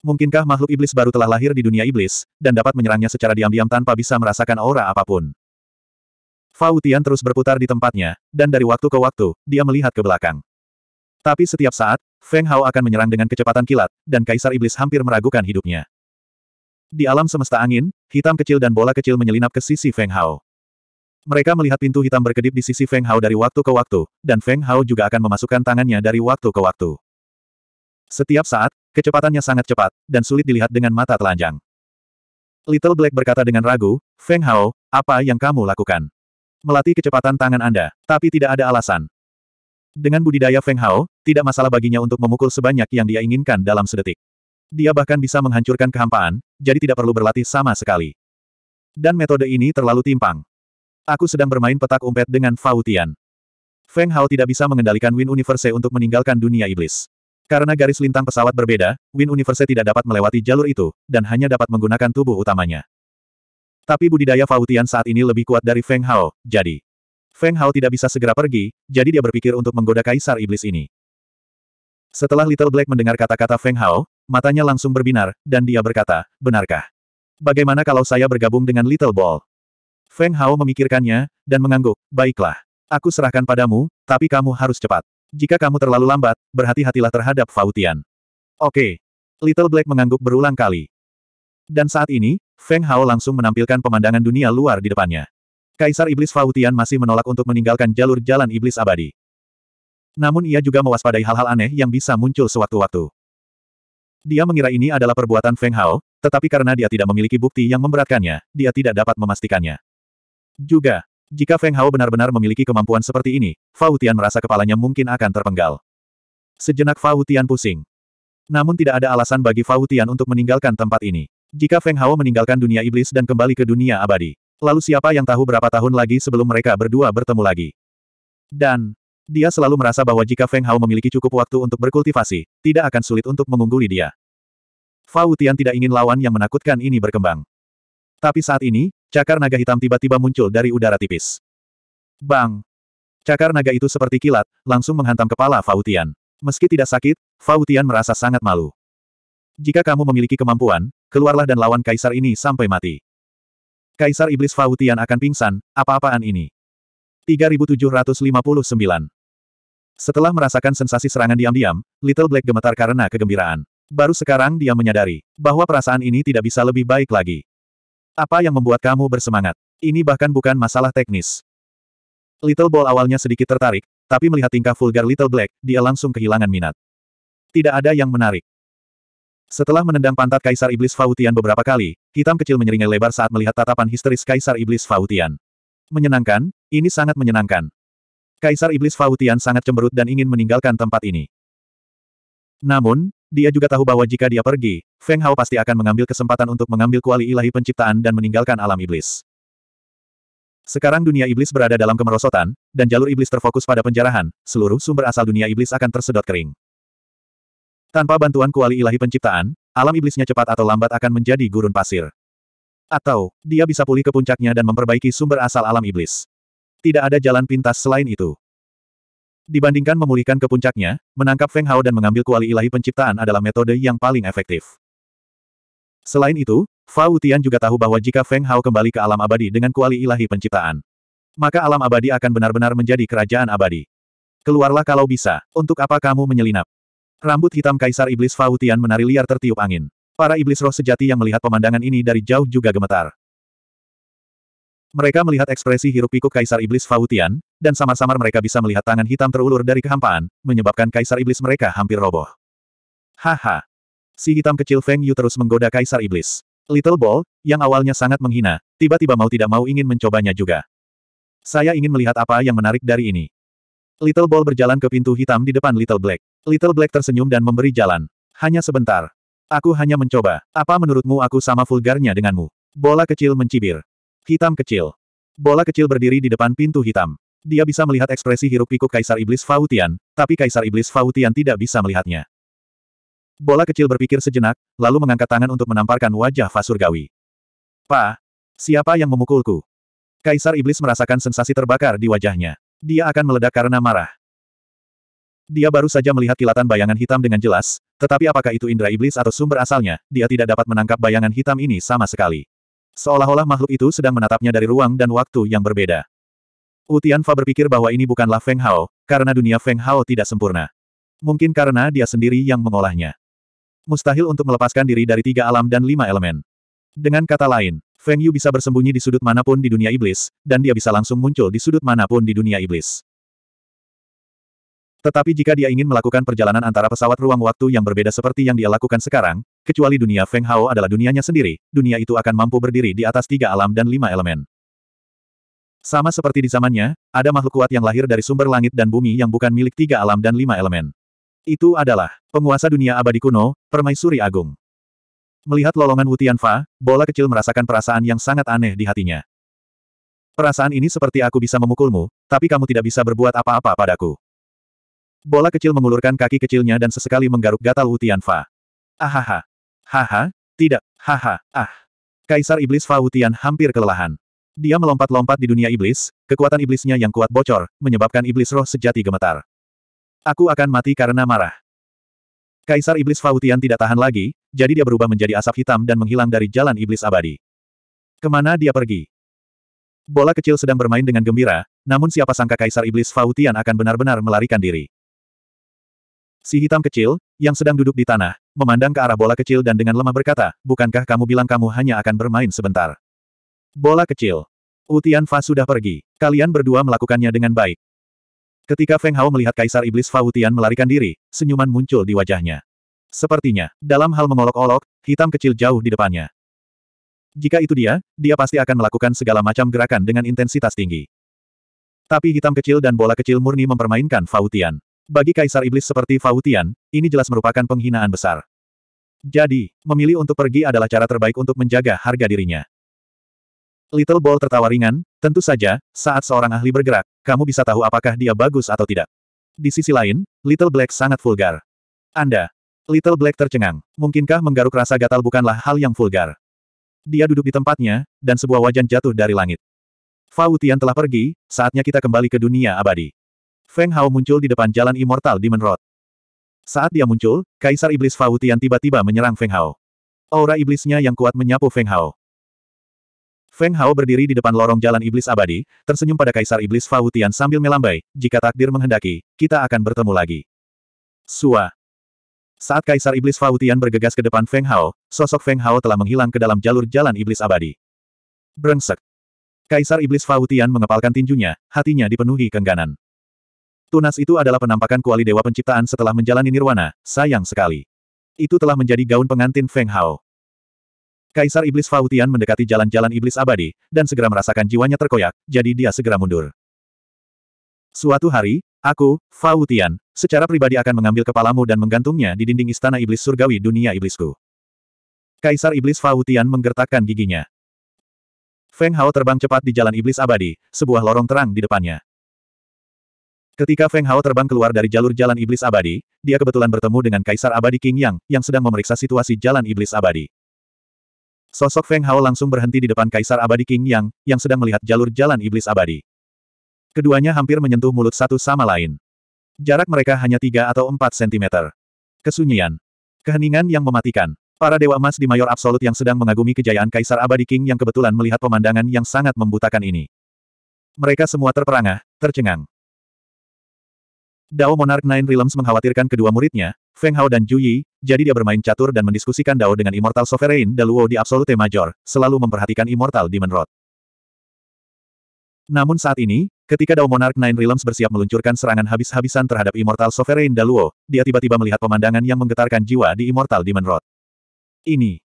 Mungkinkah makhluk iblis baru telah lahir di dunia iblis, dan dapat menyerangnya secara diam-diam tanpa bisa merasakan aura apapun? Fautian terus berputar di tempatnya, dan dari waktu ke waktu, dia melihat ke belakang. Tapi setiap saat, Feng Hao akan menyerang dengan kecepatan kilat, dan Kaisar Iblis hampir meragukan hidupnya. Di alam semesta angin, hitam kecil dan bola kecil menyelinap ke sisi Feng Hao. Mereka melihat pintu hitam berkedip di sisi Feng Hao dari waktu ke waktu, dan Feng Hao juga akan memasukkan tangannya dari waktu ke waktu. Setiap saat, kecepatannya sangat cepat, dan sulit dilihat dengan mata telanjang. Little Black berkata dengan ragu, Feng Hao, apa yang kamu lakukan? Melatih kecepatan tangan Anda, tapi tidak ada alasan. Dengan budidaya Feng Hao, tidak masalah baginya untuk memukul sebanyak yang dia inginkan dalam sedetik. Dia bahkan bisa menghancurkan kehampaan, jadi tidak perlu berlatih sama sekali. Dan metode ini terlalu timpang. Aku sedang bermain petak umpet dengan Fau Tian. Feng Hao tidak bisa mengendalikan Win Universe untuk meninggalkan dunia iblis. Karena garis lintang pesawat berbeda, Win Universe tidak dapat melewati jalur itu, dan hanya dapat menggunakan tubuh utamanya. Tapi budidaya Fautian saat ini lebih kuat dari Feng Hao, jadi Feng Hao tidak bisa segera pergi, jadi dia berpikir untuk menggoda kaisar iblis ini. Setelah Little Black mendengar kata-kata Feng Hao, matanya langsung berbinar, dan dia berkata, benarkah? Bagaimana kalau saya bergabung dengan Little Ball? Feng Hao memikirkannya, dan mengangguk, baiklah. Aku serahkan padamu, tapi kamu harus cepat. Jika kamu terlalu lambat, berhati-hatilah terhadap Fautian. Oke. Little Black mengangguk berulang kali. Dan saat ini, Feng Hao langsung menampilkan pemandangan dunia luar di depannya. Kaisar Iblis Fautian masih menolak untuk meninggalkan jalur jalan Iblis Abadi. Namun ia juga mewaspadai hal-hal aneh yang bisa muncul sewaktu-waktu. Dia mengira ini adalah perbuatan Feng Hao, tetapi karena dia tidak memiliki bukti yang memberatkannya, dia tidak dapat memastikannya. Juga, jika Feng Hao benar-benar memiliki kemampuan seperti ini, Fautian merasa kepalanya mungkin akan terpenggal. Sejenak Fautian pusing. Namun tidak ada alasan bagi Fautian untuk meninggalkan tempat ini. Jika Feng Hao meninggalkan dunia iblis dan kembali ke dunia abadi, Lalu siapa yang tahu berapa tahun lagi sebelum mereka berdua bertemu lagi? Dan, dia selalu merasa bahwa jika Feng Hao memiliki cukup waktu untuk berkultivasi, tidak akan sulit untuk mengungguli dia. Fa Tian tidak ingin lawan yang menakutkan ini berkembang. Tapi saat ini, cakar naga hitam tiba-tiba muncul dari udara tipis. Bang! Cakar naga itu seperti kilat, langsung menghantam kepala Fa Tian. Meski tidak sakit, Fa Tian merasa sangat malu. Jika kamu memiliki kemampuan, keluarlah dan lawan kaisar ini sampai mati. Kaisar Iblis Fautian akan pingsan, apa-apaan ini? 3759. Setelah merasakan sensasi serangan diam-diam, Little Black gemetar karena kegembiraan. Baru sekarang dia menyadari, bahwa perasaan ini tidak bisa lebih baik lagi. Apa yang membuat kamu bersemangat? Ini bahkan bukan masalah teknis. Little Ball awalnya sedikit tertarik, tapi melihat tingkah vulgar Little Black, dia langsung kehilangan minat. Tidak ada yang menarik. Setelah menendang pantat Kaisar Iblis Fautian beberapa kali, hitam kecil menyeringai lebar saat melihat tatapan histeris Kaisar Iblis Fautian. Menyenangkan, ini sangat menyenangkan. Kaisar Iblis Fautian sangat cemberut dan ingin meninggalkan tempat ini. Namun, dia juga tahu bahwa jika dia pergi, Feng Hao pasti akan mengambil kesempatan untuk mengambil kuali ilahi penciptaan dan meninggalkan alam iblis. Sekarang dunia iblis berada dalam kemerosotan, dan jalur iblis terfokus pada penjarahan, seluruh sumber asal dunia iblis akan tersedot kering. Tanpa bantuan kuali ilahi penciptaan, alam iblisnya cepat atau lambat akan menjadi gurun pasir. Atau, dia bisa pulih ke puncaknya dan memperbaiki sumber asal alam iblis. Tidak ada jalan pintas selain itu. Dibandingkan memulihkan ke puncaknya, menangkap Feng Hao dan mengambil kuali ilahi penciptaan adalah metode yang paling efektif. Selain itu, Fa Tian juga tahu bahwa jika Feng Hao kembali ke alam abadi dengan kuali ilahi penciptaan, maka alam abadi akan benar-benar menjadi kerajaan abadi. Keluarlah kalau bisa, untuk apa kamu menyelinap? Rambut hitam Kaisar Iblis Fautian menari liar tertiup angin. Para iblis roh sejati yang melihat pemandangan ini dari jauh juga gemetar. Mereka melihat ekspresi hiruk pikuk Kaisar Iblis Fautian, dan samar-samar mereka bisa melihat tangan hitam terulur dari kehampaan, menyebabkan Kaisar Iblis mereka hampir roboh. Haha. Si hitam kecil Feng Yu terus menggoda Kaisar Iblis. Little Ball, yang awalnya sangat menghina, tiba-tiba mau tidak mau ingin mencobanya juga. Saya ingin melihat apa yang menarik dari ini. Little Ball berjalan ke pintu hitam di depan Little Black. Little Black tersenyum dan memberi jalan. Hanya sebentar. Aku hanya mencoba. Apa menurutmu aku sama vulgarnya denganmu? Bola kecil mencibir. Hitam kecil. Bola kecil berdiri di depan pintu hitam. Dia bisa melihat ekspresi hiruk pikuk Kaisar Iblis Fautian, tapi Kaisar Iblis Fautian tidak bisa melihatnya. Bola kecil berpikir sejenak, lalu mengangkat tangan untuk menamparkan wajah Fasurgawi. Pa, siapa yang memukulku? Kaisar Iblis merasakan sensasi terbakar di wajahnya. Dia akan meledak karena marah. Dia baru saja melihat kilatan bayangan hitam dengan jelas, tetapi apakah itu indera iblis atau sumber asalnya, dia tidak dapat menangkap bayangan hitam ini sama sekali. Seolah-olah makhluk itu sedang menatapnya dari ruang dan waktu yang berbeda. Utianfa berpikir bahwa ini bukanlah Feng Hao, karena dunia Feng Hao tidak sempurna. Mungkin karena dia sendiri yang mengolahnya. Mustahil untuk melepaskan diri dari tiga alam dan lima elemen. Dengan kata lain, Feng Yu bisa bersembunyi di sudut manapun di dunia iblis, dan dia bisa langsung muncul di sudut manapun di dunia iblis. Tetapi jika dia ingin melakukan perjalanan antara pesawat ruang waktu yang berbeda seperti yang dia lakukan sekarang, kecuali dunia Feng Hao adalah dunianya sendiri, dunia itu akan mampu berdiri di atas tiga alam dan lima elemen. Sama seperti di zamannya, ada makhluk kuat yang lahir dari sumber langit dan bumi yang bukan milik tiga alam dan lima elemen. Itu adalah penguasa dunia abadi kuno, Permaisuri Agung. Melihat lolongan Wu Tianfa, bola kecil merasakan perasaan yang sangat aneh di hatinya. Perasaan ini seperti aku bisa memukulmu, tapi kamu tidak bisa berbuat apa-apa padaku. Bola kecil mengulurkan kaki kecilnya dan sesekali menggaruk gatal Wu Tianfa. Ahaha. Haha, tidak, haha, ah. Kaisar Iblis Fa Wu Tian hampir kelelahan. Dia melompat-lompat di dunia iblis, kekuatan iblisnya yang kuat bocor, menyebabkan iblis roh sejati gemetar. Aku akan mati karena marah. Kaisar Iblis Fa Wu tidak tahan lagi, jadi dia berubah menjadi asap hitam dan menghilang dari jalan iblis abadi. Kemana dia pergi? Bola kecil sedang bermain dengan gembira, namun siapa sangka Kaisar Iblis Fautian akan benar-benar melarikan diri. Si hitam kecil, yang sedang duduk di tanah, memandang ke arah bola kecil dan dengan lemah berkata, bukankah kamu bilang kamu hanya akan bermain sebentar? Bola kecil. Utian Fa sudah pergi. Kalian berdua melakukannya dengan baik. Ketika Feng Hao melihat Kaisar Iblis Fa Utian melarikan diri, senyuman muncul di wajahnya. Sepertinya, dalam hal mengolok-olok, hitam kecil jauh di depannya. Jika itu dia, dia pasti akan melakukan segala macam gerakan dengan intensitas tinggi. Tapi hitam kecil dan bola kecil murni mempermainkan Fautian. Bagi kaisar iblis seperti Fautian, ini jelas merupakan penghinaan besar. Jadi, memilih untuk pergi adalah cara terbaik untuk menjaga harga dirinya. Little Ball tertawa ringan, tentu saja, saat seorang ahli bergerak, kamu bisa tahu apakah dia bagus atau tidak. Di sisi lain, Little Black sangat vulgar. Anda. Little Black tercengang. Mungkinkah menggaruk rasa gatal bukanlah hal yang vulgar? Dia duduk di tempatnya, dan sebuah wajan jatuh dari langit. Fautian telah pergi, saatnya kita kembali ke dunia abadi. Feng Hao muncul di depan jalan Immortal Demon Road. Saat dia muncul, Kaisar Iblis Fautian tiba-tiba menyerang Feng Hao. Aura iblisnya yang kuat menyapu Feng Hao. Feng Hao berdiri di depan lorong jalan iblis abadi, tersenyum pada Kaisar Iblis Fautian sambil melambai, jika takdir menghendaki, kita akan bertemu lagi. Sua. Saat Kaisar Iblis Fautian bergegas ke depan Feng Hao, sosok Feng Hao telah menghilang ke dalam jalur jalan iblis abadi. Brengsek. Kaisar Iblis Fautian mengepalkan tinjunya, hatinya dipenuhi kengganan. Tunas itu adalah penampakan kuali dewa penciptaan setelah menjalani nirwana, sayang sekali. Itu telah menjadi gaun pengantin Feng Hao. Kaisar Iblis Fautian mendekati jalan-jalan Iblis Abadi, dan segera merasakan jiwanya terkoyak, jadi dia segera mundur. Suatu hari, aku, Fautian, secara pribadi akan mengambil kepalamu dan menggantungnya di dinding istana Iblis Surgawi dunia Iblisku. Kaisar Iblis Fautian menggertakkan giginya. Feng Hao terbang cepat di jalan Iblis Abadi, sebuah lorong terang di depannya. Ketika Feng Hao terbang keluar dari jalur Jalan Iblis Abadi, dia kebetulan bertemu dengan Kaisar Abadi King Yang, yang sedang memeriksa situasi Jalan Iblis Abadi. Sosok Feng Hao langsung berhenti di depan Kaisar Abadi King Yang, yang sedang melihat jalur Jalan Iblis Abadi. Keduanya hampir menyentuh mulut satu sama lain. Jarak mereka hanya tiga atau empat sentimeter. Kesunyian. Keheningan yang mematikan. Para Dewa Emas di Mayor Absolut yang sedang mengagumi kejayaan Kaisar Abadi King yang kebetulan melihat pemandangan yang sangat membutakan ini. Mereka semua terperangah, tercengang. Dao Monarch Nine Realms mengkhawatirkan kedua muridnya, Feng Hao dan Ju Yi, jadi dia bermain catur dan mendiskusikan Dao dengan Immortal Sovereign Daluo di Absolute Major, selalu memperhatikan Immortal Demon Rod. Namun saat ini, ketika Dao Monarch Nine Realms bersiap meluncurkan serangan habis-habisan terhadap Immortal Sovereign Daluo, dia tiba-tiba melihat pemandangan yang menggetarkan jiwa di Immortal Demon Rod. Ini.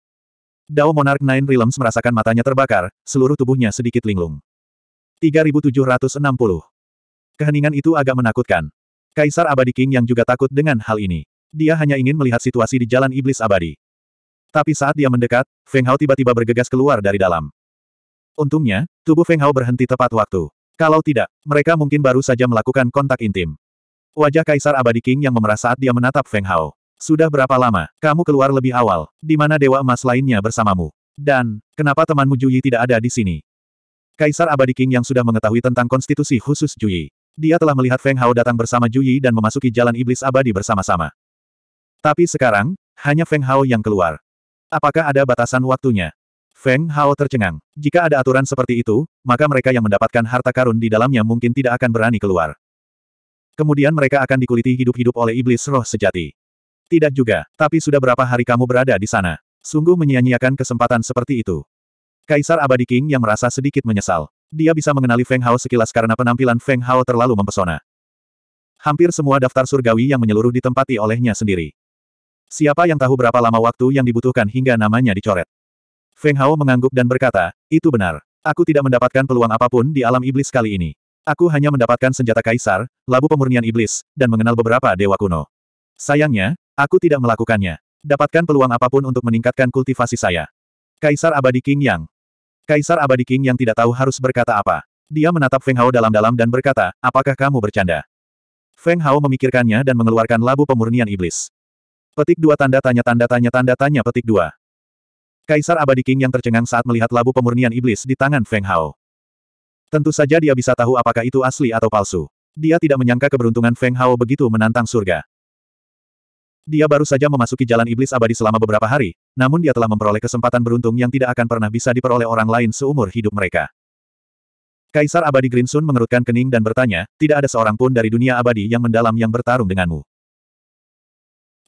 Dao Monarch Nine Realms merasakan matanya terbakar, seluruh tubuhnya sedikit linglung. 3760. Keheningan itu agak menakutkan, Kaisar Abadi King yang juga takut dengan hal ini. Dia hanya ingin melihat situasi di jalan iblis abadi. Tapi saat dia mendekat, Feng Hao tiba-tiba bergegas keluar dari dalam. Untungnya, tubuh Feng Hao berhenti tepat waktu. Kalau tidak, mereka mungkin baru saja melakukan kontak intim. Wajah Kaisar Abadi King yang memerah saat dia menatap Feng Hao. Sudah berapa lama, kamu keluar lebih awal, di mana Dewa Emas lainnya bersamamu? Dan, kenapa temanmu Juyi tidak ada di sini? Kaisar Abadi King yang sudah mengetahui tentang konstitusi khusus Juyi. Dia telah melihat Feng Hao datang bersama Juyi dan memasuki jalan iblis abadi bersama-sama. Tapi sekarang, hanya Feng Hao yang keluar. Apakah ada batasan waktunya? Feng Hao tercengang. Jika ada aturan seperti itu, maka mereka yang mendapatkan harta karun di dalamnya mungkin tidak akan berani keluar. Kemudian mereka akan dikuliti hidup-hidup oleh iblis roh sejati. Tidak juga, tapi sudah berapa hari kamu berada di sana? Sungguh menyia-nyiakan kesempatan seperti itu. Kaisar Abadi King yang merasa sedikit menyesal. Dia bisa mengenali Feng Hao sekilas karena penampilan Feng Hao terlalu mempesona. Hampir semua daftar surgawi yang menyeluruh ditempati olehnya sendiri. Siapa yang tahu berapa lama waktu yang dibutuhkan hingga namanya dicoret? Feng Hao mengangguk dan berkata, itu benar. Aku tidak mendapatkan peluang apapun di alam iblis kali ini. Aku hanya mendapatkan senjata kaisar, labu pemurnian iblis, dan mengenal beberapa dewa kuno. Sayangnya, aku tidak melakukannya. Dapatkan peluang apapun untuk meningkatkan kultivasi saya. Kaisar Abadi King Yang. Kaisar Abadi King yang tidak tahu harus berkata apa. Dia menatap Feng Hao dalam-dalam dan berkata, apakah kamu bercanda? Feng Hao memikirkannya dan mengeluarkan labu pemurnian iblis. Petik dua tanda tanya tanda tanya tanda tanya petik dua. Kaisar Abadi King yang tercengang saat melihat labu pemurnian iblis di tangan Feng Hao. Tentu saja dia bisa tahu apakah itu asli atau palsu. Dia tidak menyangka keberuntungan Feng Hao begitu menantang surga. Dia baru saja memasuki jalan iblis abadi selama beberapa hari, namun dia telah memperoleh kesempatan beruntung yang tidak akan pernah bisa diperoleh orang lain seumur hidup mereka. Kaisar abadi Grinsun mengerutkan kening dan bertanya, tidak ada seorang pun dari dunia abadi yang mendalam yang bertarung denganmu.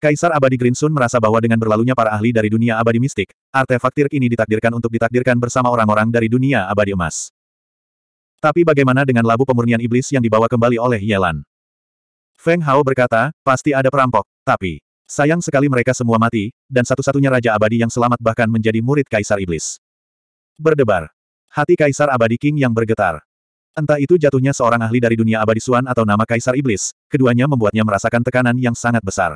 Kaisar abadi Grinsun merasa bahwa dengan berlalunya para ahli dari dunia abadi mistik, artefak tirk ini ditakdirkan untuk ditakdirkan bersama orang-orang dari dunia abadi emas. Tapi bagaimana dengan labu pemurnian iblis yang dibawa kembali oleh Yelan? Feng Hao berkata, pasti ada perampok, tapi Sayang sekali mereka semua mati, dan satu-satunya Raja Abadi yang selamat bahkan menjadi murid Kaisar Iblis. Berdebar. Hati Kaisar Abadi King yang bergetar. Entah itu jatuhnya seorang ahli dari dunia abadi Suan atau nama Kaisar Iblis, keduanya membuatnya merasakan tekanan yang sangat besar.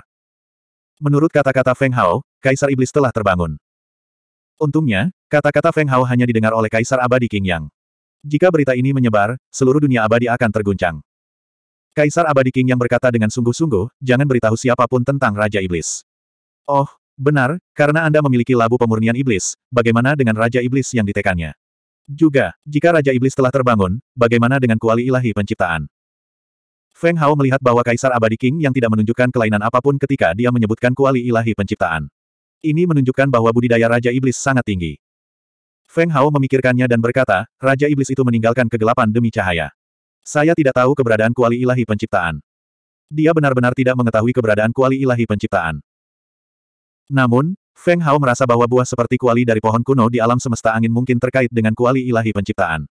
Menurut kata-kata Feng Hao, Kaisar Iblis telah terbangun. Untungnya, kata-kata Feng Hao hanya didengar oleh Kaisar Abadi King Yang. Jika berita ini menyebar, seluruh dunia abadi akan terguncang. Kaisar Abadi King yang berkata dengan sungguh-sungguh, jangan beritahu siapapun tentang Raja Iblis. Oh, benar, karena Anda memiliki labu pemurnian iblis, bagaimana dengan Raja Iblis yang ditekannya? Juga, jika Raja Iblis telah terbangun, bagaimana dengan kuali ilahi penciptaan? Feng Hao melihat bahwa Kaisar Abadi King yang tidak menunjukkan kelainan apapun ketika dia menyebutkan kuali ilahi penciptaan. Ini menunjukkan bahwa budidaya Raja Iblis sangat tinggi. Feng Hao memikirkannya dan berkata, Raja Iblis itu meninggalkan kegelapan demi cahaya. Saya tidak tahu keberadaan kuali ilahi penciptaan. Dia benar-benar tidak mengetahui keberadaan kuali ilahi penciptaan. Namun, Feng Hao merasa bahwa buah seperti kuali dari pohon kuno di alam semesta angin mungkin terkait dengan kuali ilahi penciptaan.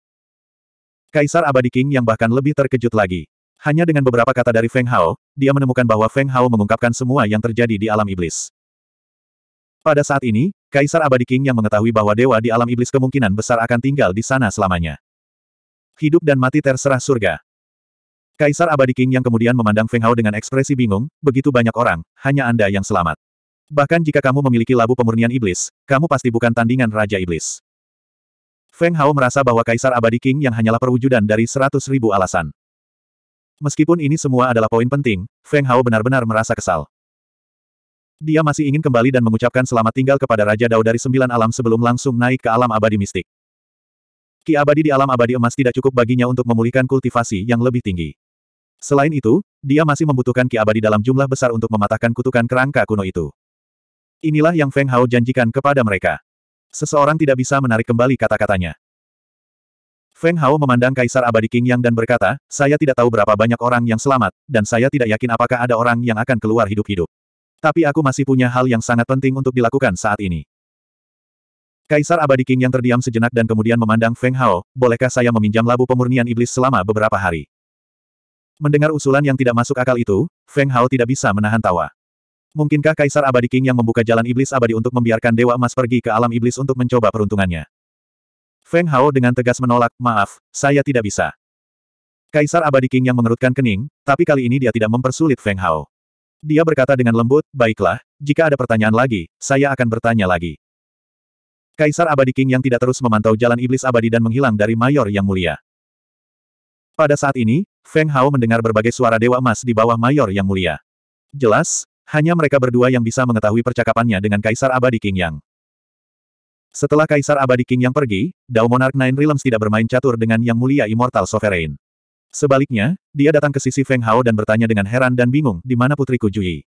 Kaisar Abadi King yang bahkan lebih terkejut lagi. Hanya dengan beberapa kata dari Feng Hao, dia menemukan bahwa Feng Hao mengungkapkan semua yang terjadi di alam iblis. Pada saat ini, Kaisar Abadi King yang mengetahui bahwa dewa di alam iblis kemungkinan besar akan tinggal di sana selamanya hidup dan mati terserah surga. Kaisar Abadi King yang kemudian memandang Feng Hao dengan ekspresi bingung, begitu banyak orang, hanya Anda yang selamat. Bahkan jika kamu memiliki labu pemurnian iblis, kamu pasti bukan tandingan Raja Iblis. Feng Hao merasa bahwa Kaisar Abadi King yang hanyalah perwujudan dari seratus ribu alasan. Meskipun ini semua adalah poin penting, Feng Hao benar-benar merasa kesal. Dia masih ingin kembali dan mengucapkan selamat tinggal kepada Raja Dao dari sembilan alam sebelum langsung naik ke alam abadi mistik. Ki abadi di alam abadi emas tidak cukup baginya untuk memulihkan kultivasi yang lebih tinggi. Selain itu, dia masih membutuhkan ki abadi dalam jumlah besar untuk mematahkan kutukan kerangka kuno itu. Inilah yang Feng Hao janjikan kepada mereka. Seseorang tidak bisa menarik kembali kata-katanya. Feng Hao memandang Kaisar Abadi King Yang dan berkata, saya tidak tahu berapa banyak orang yang selamat, dan saya tidak yakin apakah ada orang yang akan keluar hidup-hidup. Tapi aku masih punya hal yang sangat penting untuk dilakukan saat ini. Kaisar Abadi King yang terdiam sejenak dan kemudian memandang Feng Hao, bolehkah saya meminjam labu pemurnian iblis selama beberapa hari? Mendengar usulan yang tidak masuk akal itu, Feng Hao tidak bisa menahan tawa. Mungkinkah Kaisar Abadi King yang membuka jalan iblis abadi untuk membiarkan Dewa Emas pergi ke alam iblis untuk mencoba peruntungannya? Feng Hao dengan tegas menolak, maaf, saya tidak bisa. Kaisar Abadi King yang mengerutkan kening, tapi kali ini dia tidak mempersulit Feng Hao. Dia berkata dengan lembut, baiklah, jika ada pertanyaan lagi, saya akan bertanya lagi. Kaisar Abadi King yang tidak terus memantau jalan iblis abadi dan menghilang dari Mayor Yang Mulia. Pada saat ini, Feng Hao mendengar berbagai suara Dewa Emas di bawah Mayor Yang Mulia. Jelas, hanya mereka berdua yang bisa mengetahui percakapannya dengan Kaisar Abadi King Yang. Setelah Kaisar Abadi King Yang pergi, Dao Monarch Nine Realms tidak bermain catur dengan Yang Mulia Immortal Sovereign. Sebaliknya, dia datang ke sisi Feng Hao dan bertanya dengan heran dan bingung, di mana putriku Jui?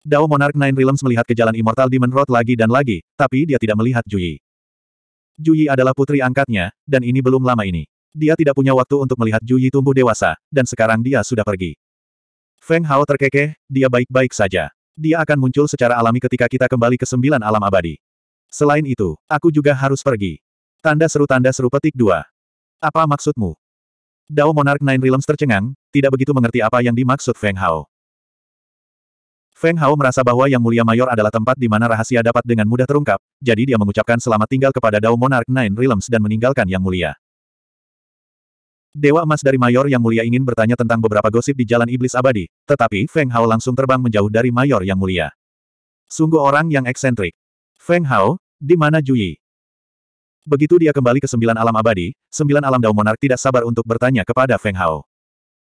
Dao Monarch Nine Realms melihat ke jalan Immortal Demon Road lagi dan lagi, tapi dia tidak melihat Juyi. Juyi adalah putri angkatnya, dan ini belum lama ini. Dia tidak punya waktu untuk melihat Juyi tumbuh dewasa, dan sekarang dia sudah pergi. Feng Hao terkekeh, dia baik-baik saja. Dia akan muncul secara alami ketika kita kembali ke sembilan alam abadi. Selain itu, aku juga harus pergi. Tanda seru tanda seru petik dua. Apa maksudmu? Dao Monarch Nine Realms tercengang, tidak begitu mengerti apa yang dimaksud Feng Hao. Feng Hao merasa bahwa Yang Mulia Mayor adalah tempat di mana rahasia dapat dengan mudah terungkap, jadi dia mengucapkan selamat tinggal kepada Dao Monarch Nine Realms dan meninggalkan Yang Mulia. Dewa Emas dari Mayor Yang Mulia ingin bertanya tentang beberapa gosip di Jalan Iblis Abadi, tetapi Feng Hao langsung terbang menjauh dari Mayor Yang Mulia. Sungguh orang yang eksentrik. Feng Hao, di mana Juyi? Begitu dia kembali ke sembilan alam abadi, sembilan alam Dao Monarch tidak sabar untuk bertanya kepada Feng Hao.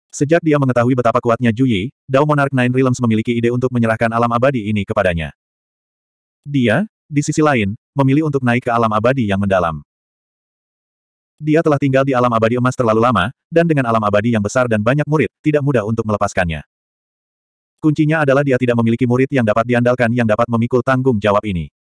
Sejak dia mengetahui betapa kuatnya Juyi, Dao Monarch Nine Realms memiliki ide untuk menyerahkan alam abadi ini kepadanya. Dia, di sisi lain, memilih untuk naik ke alam abadi yang mendalam. Dia telah tinggal di alam abadi emas terlalu lama, dan dengan alam abadi yang besar dan banyak murid, tidak mudah untuk melepaskannya. Kuncinya adalah dia tidak memiliki murid yang dapat diandalkan yang dapat memikul tanggung jawab ini.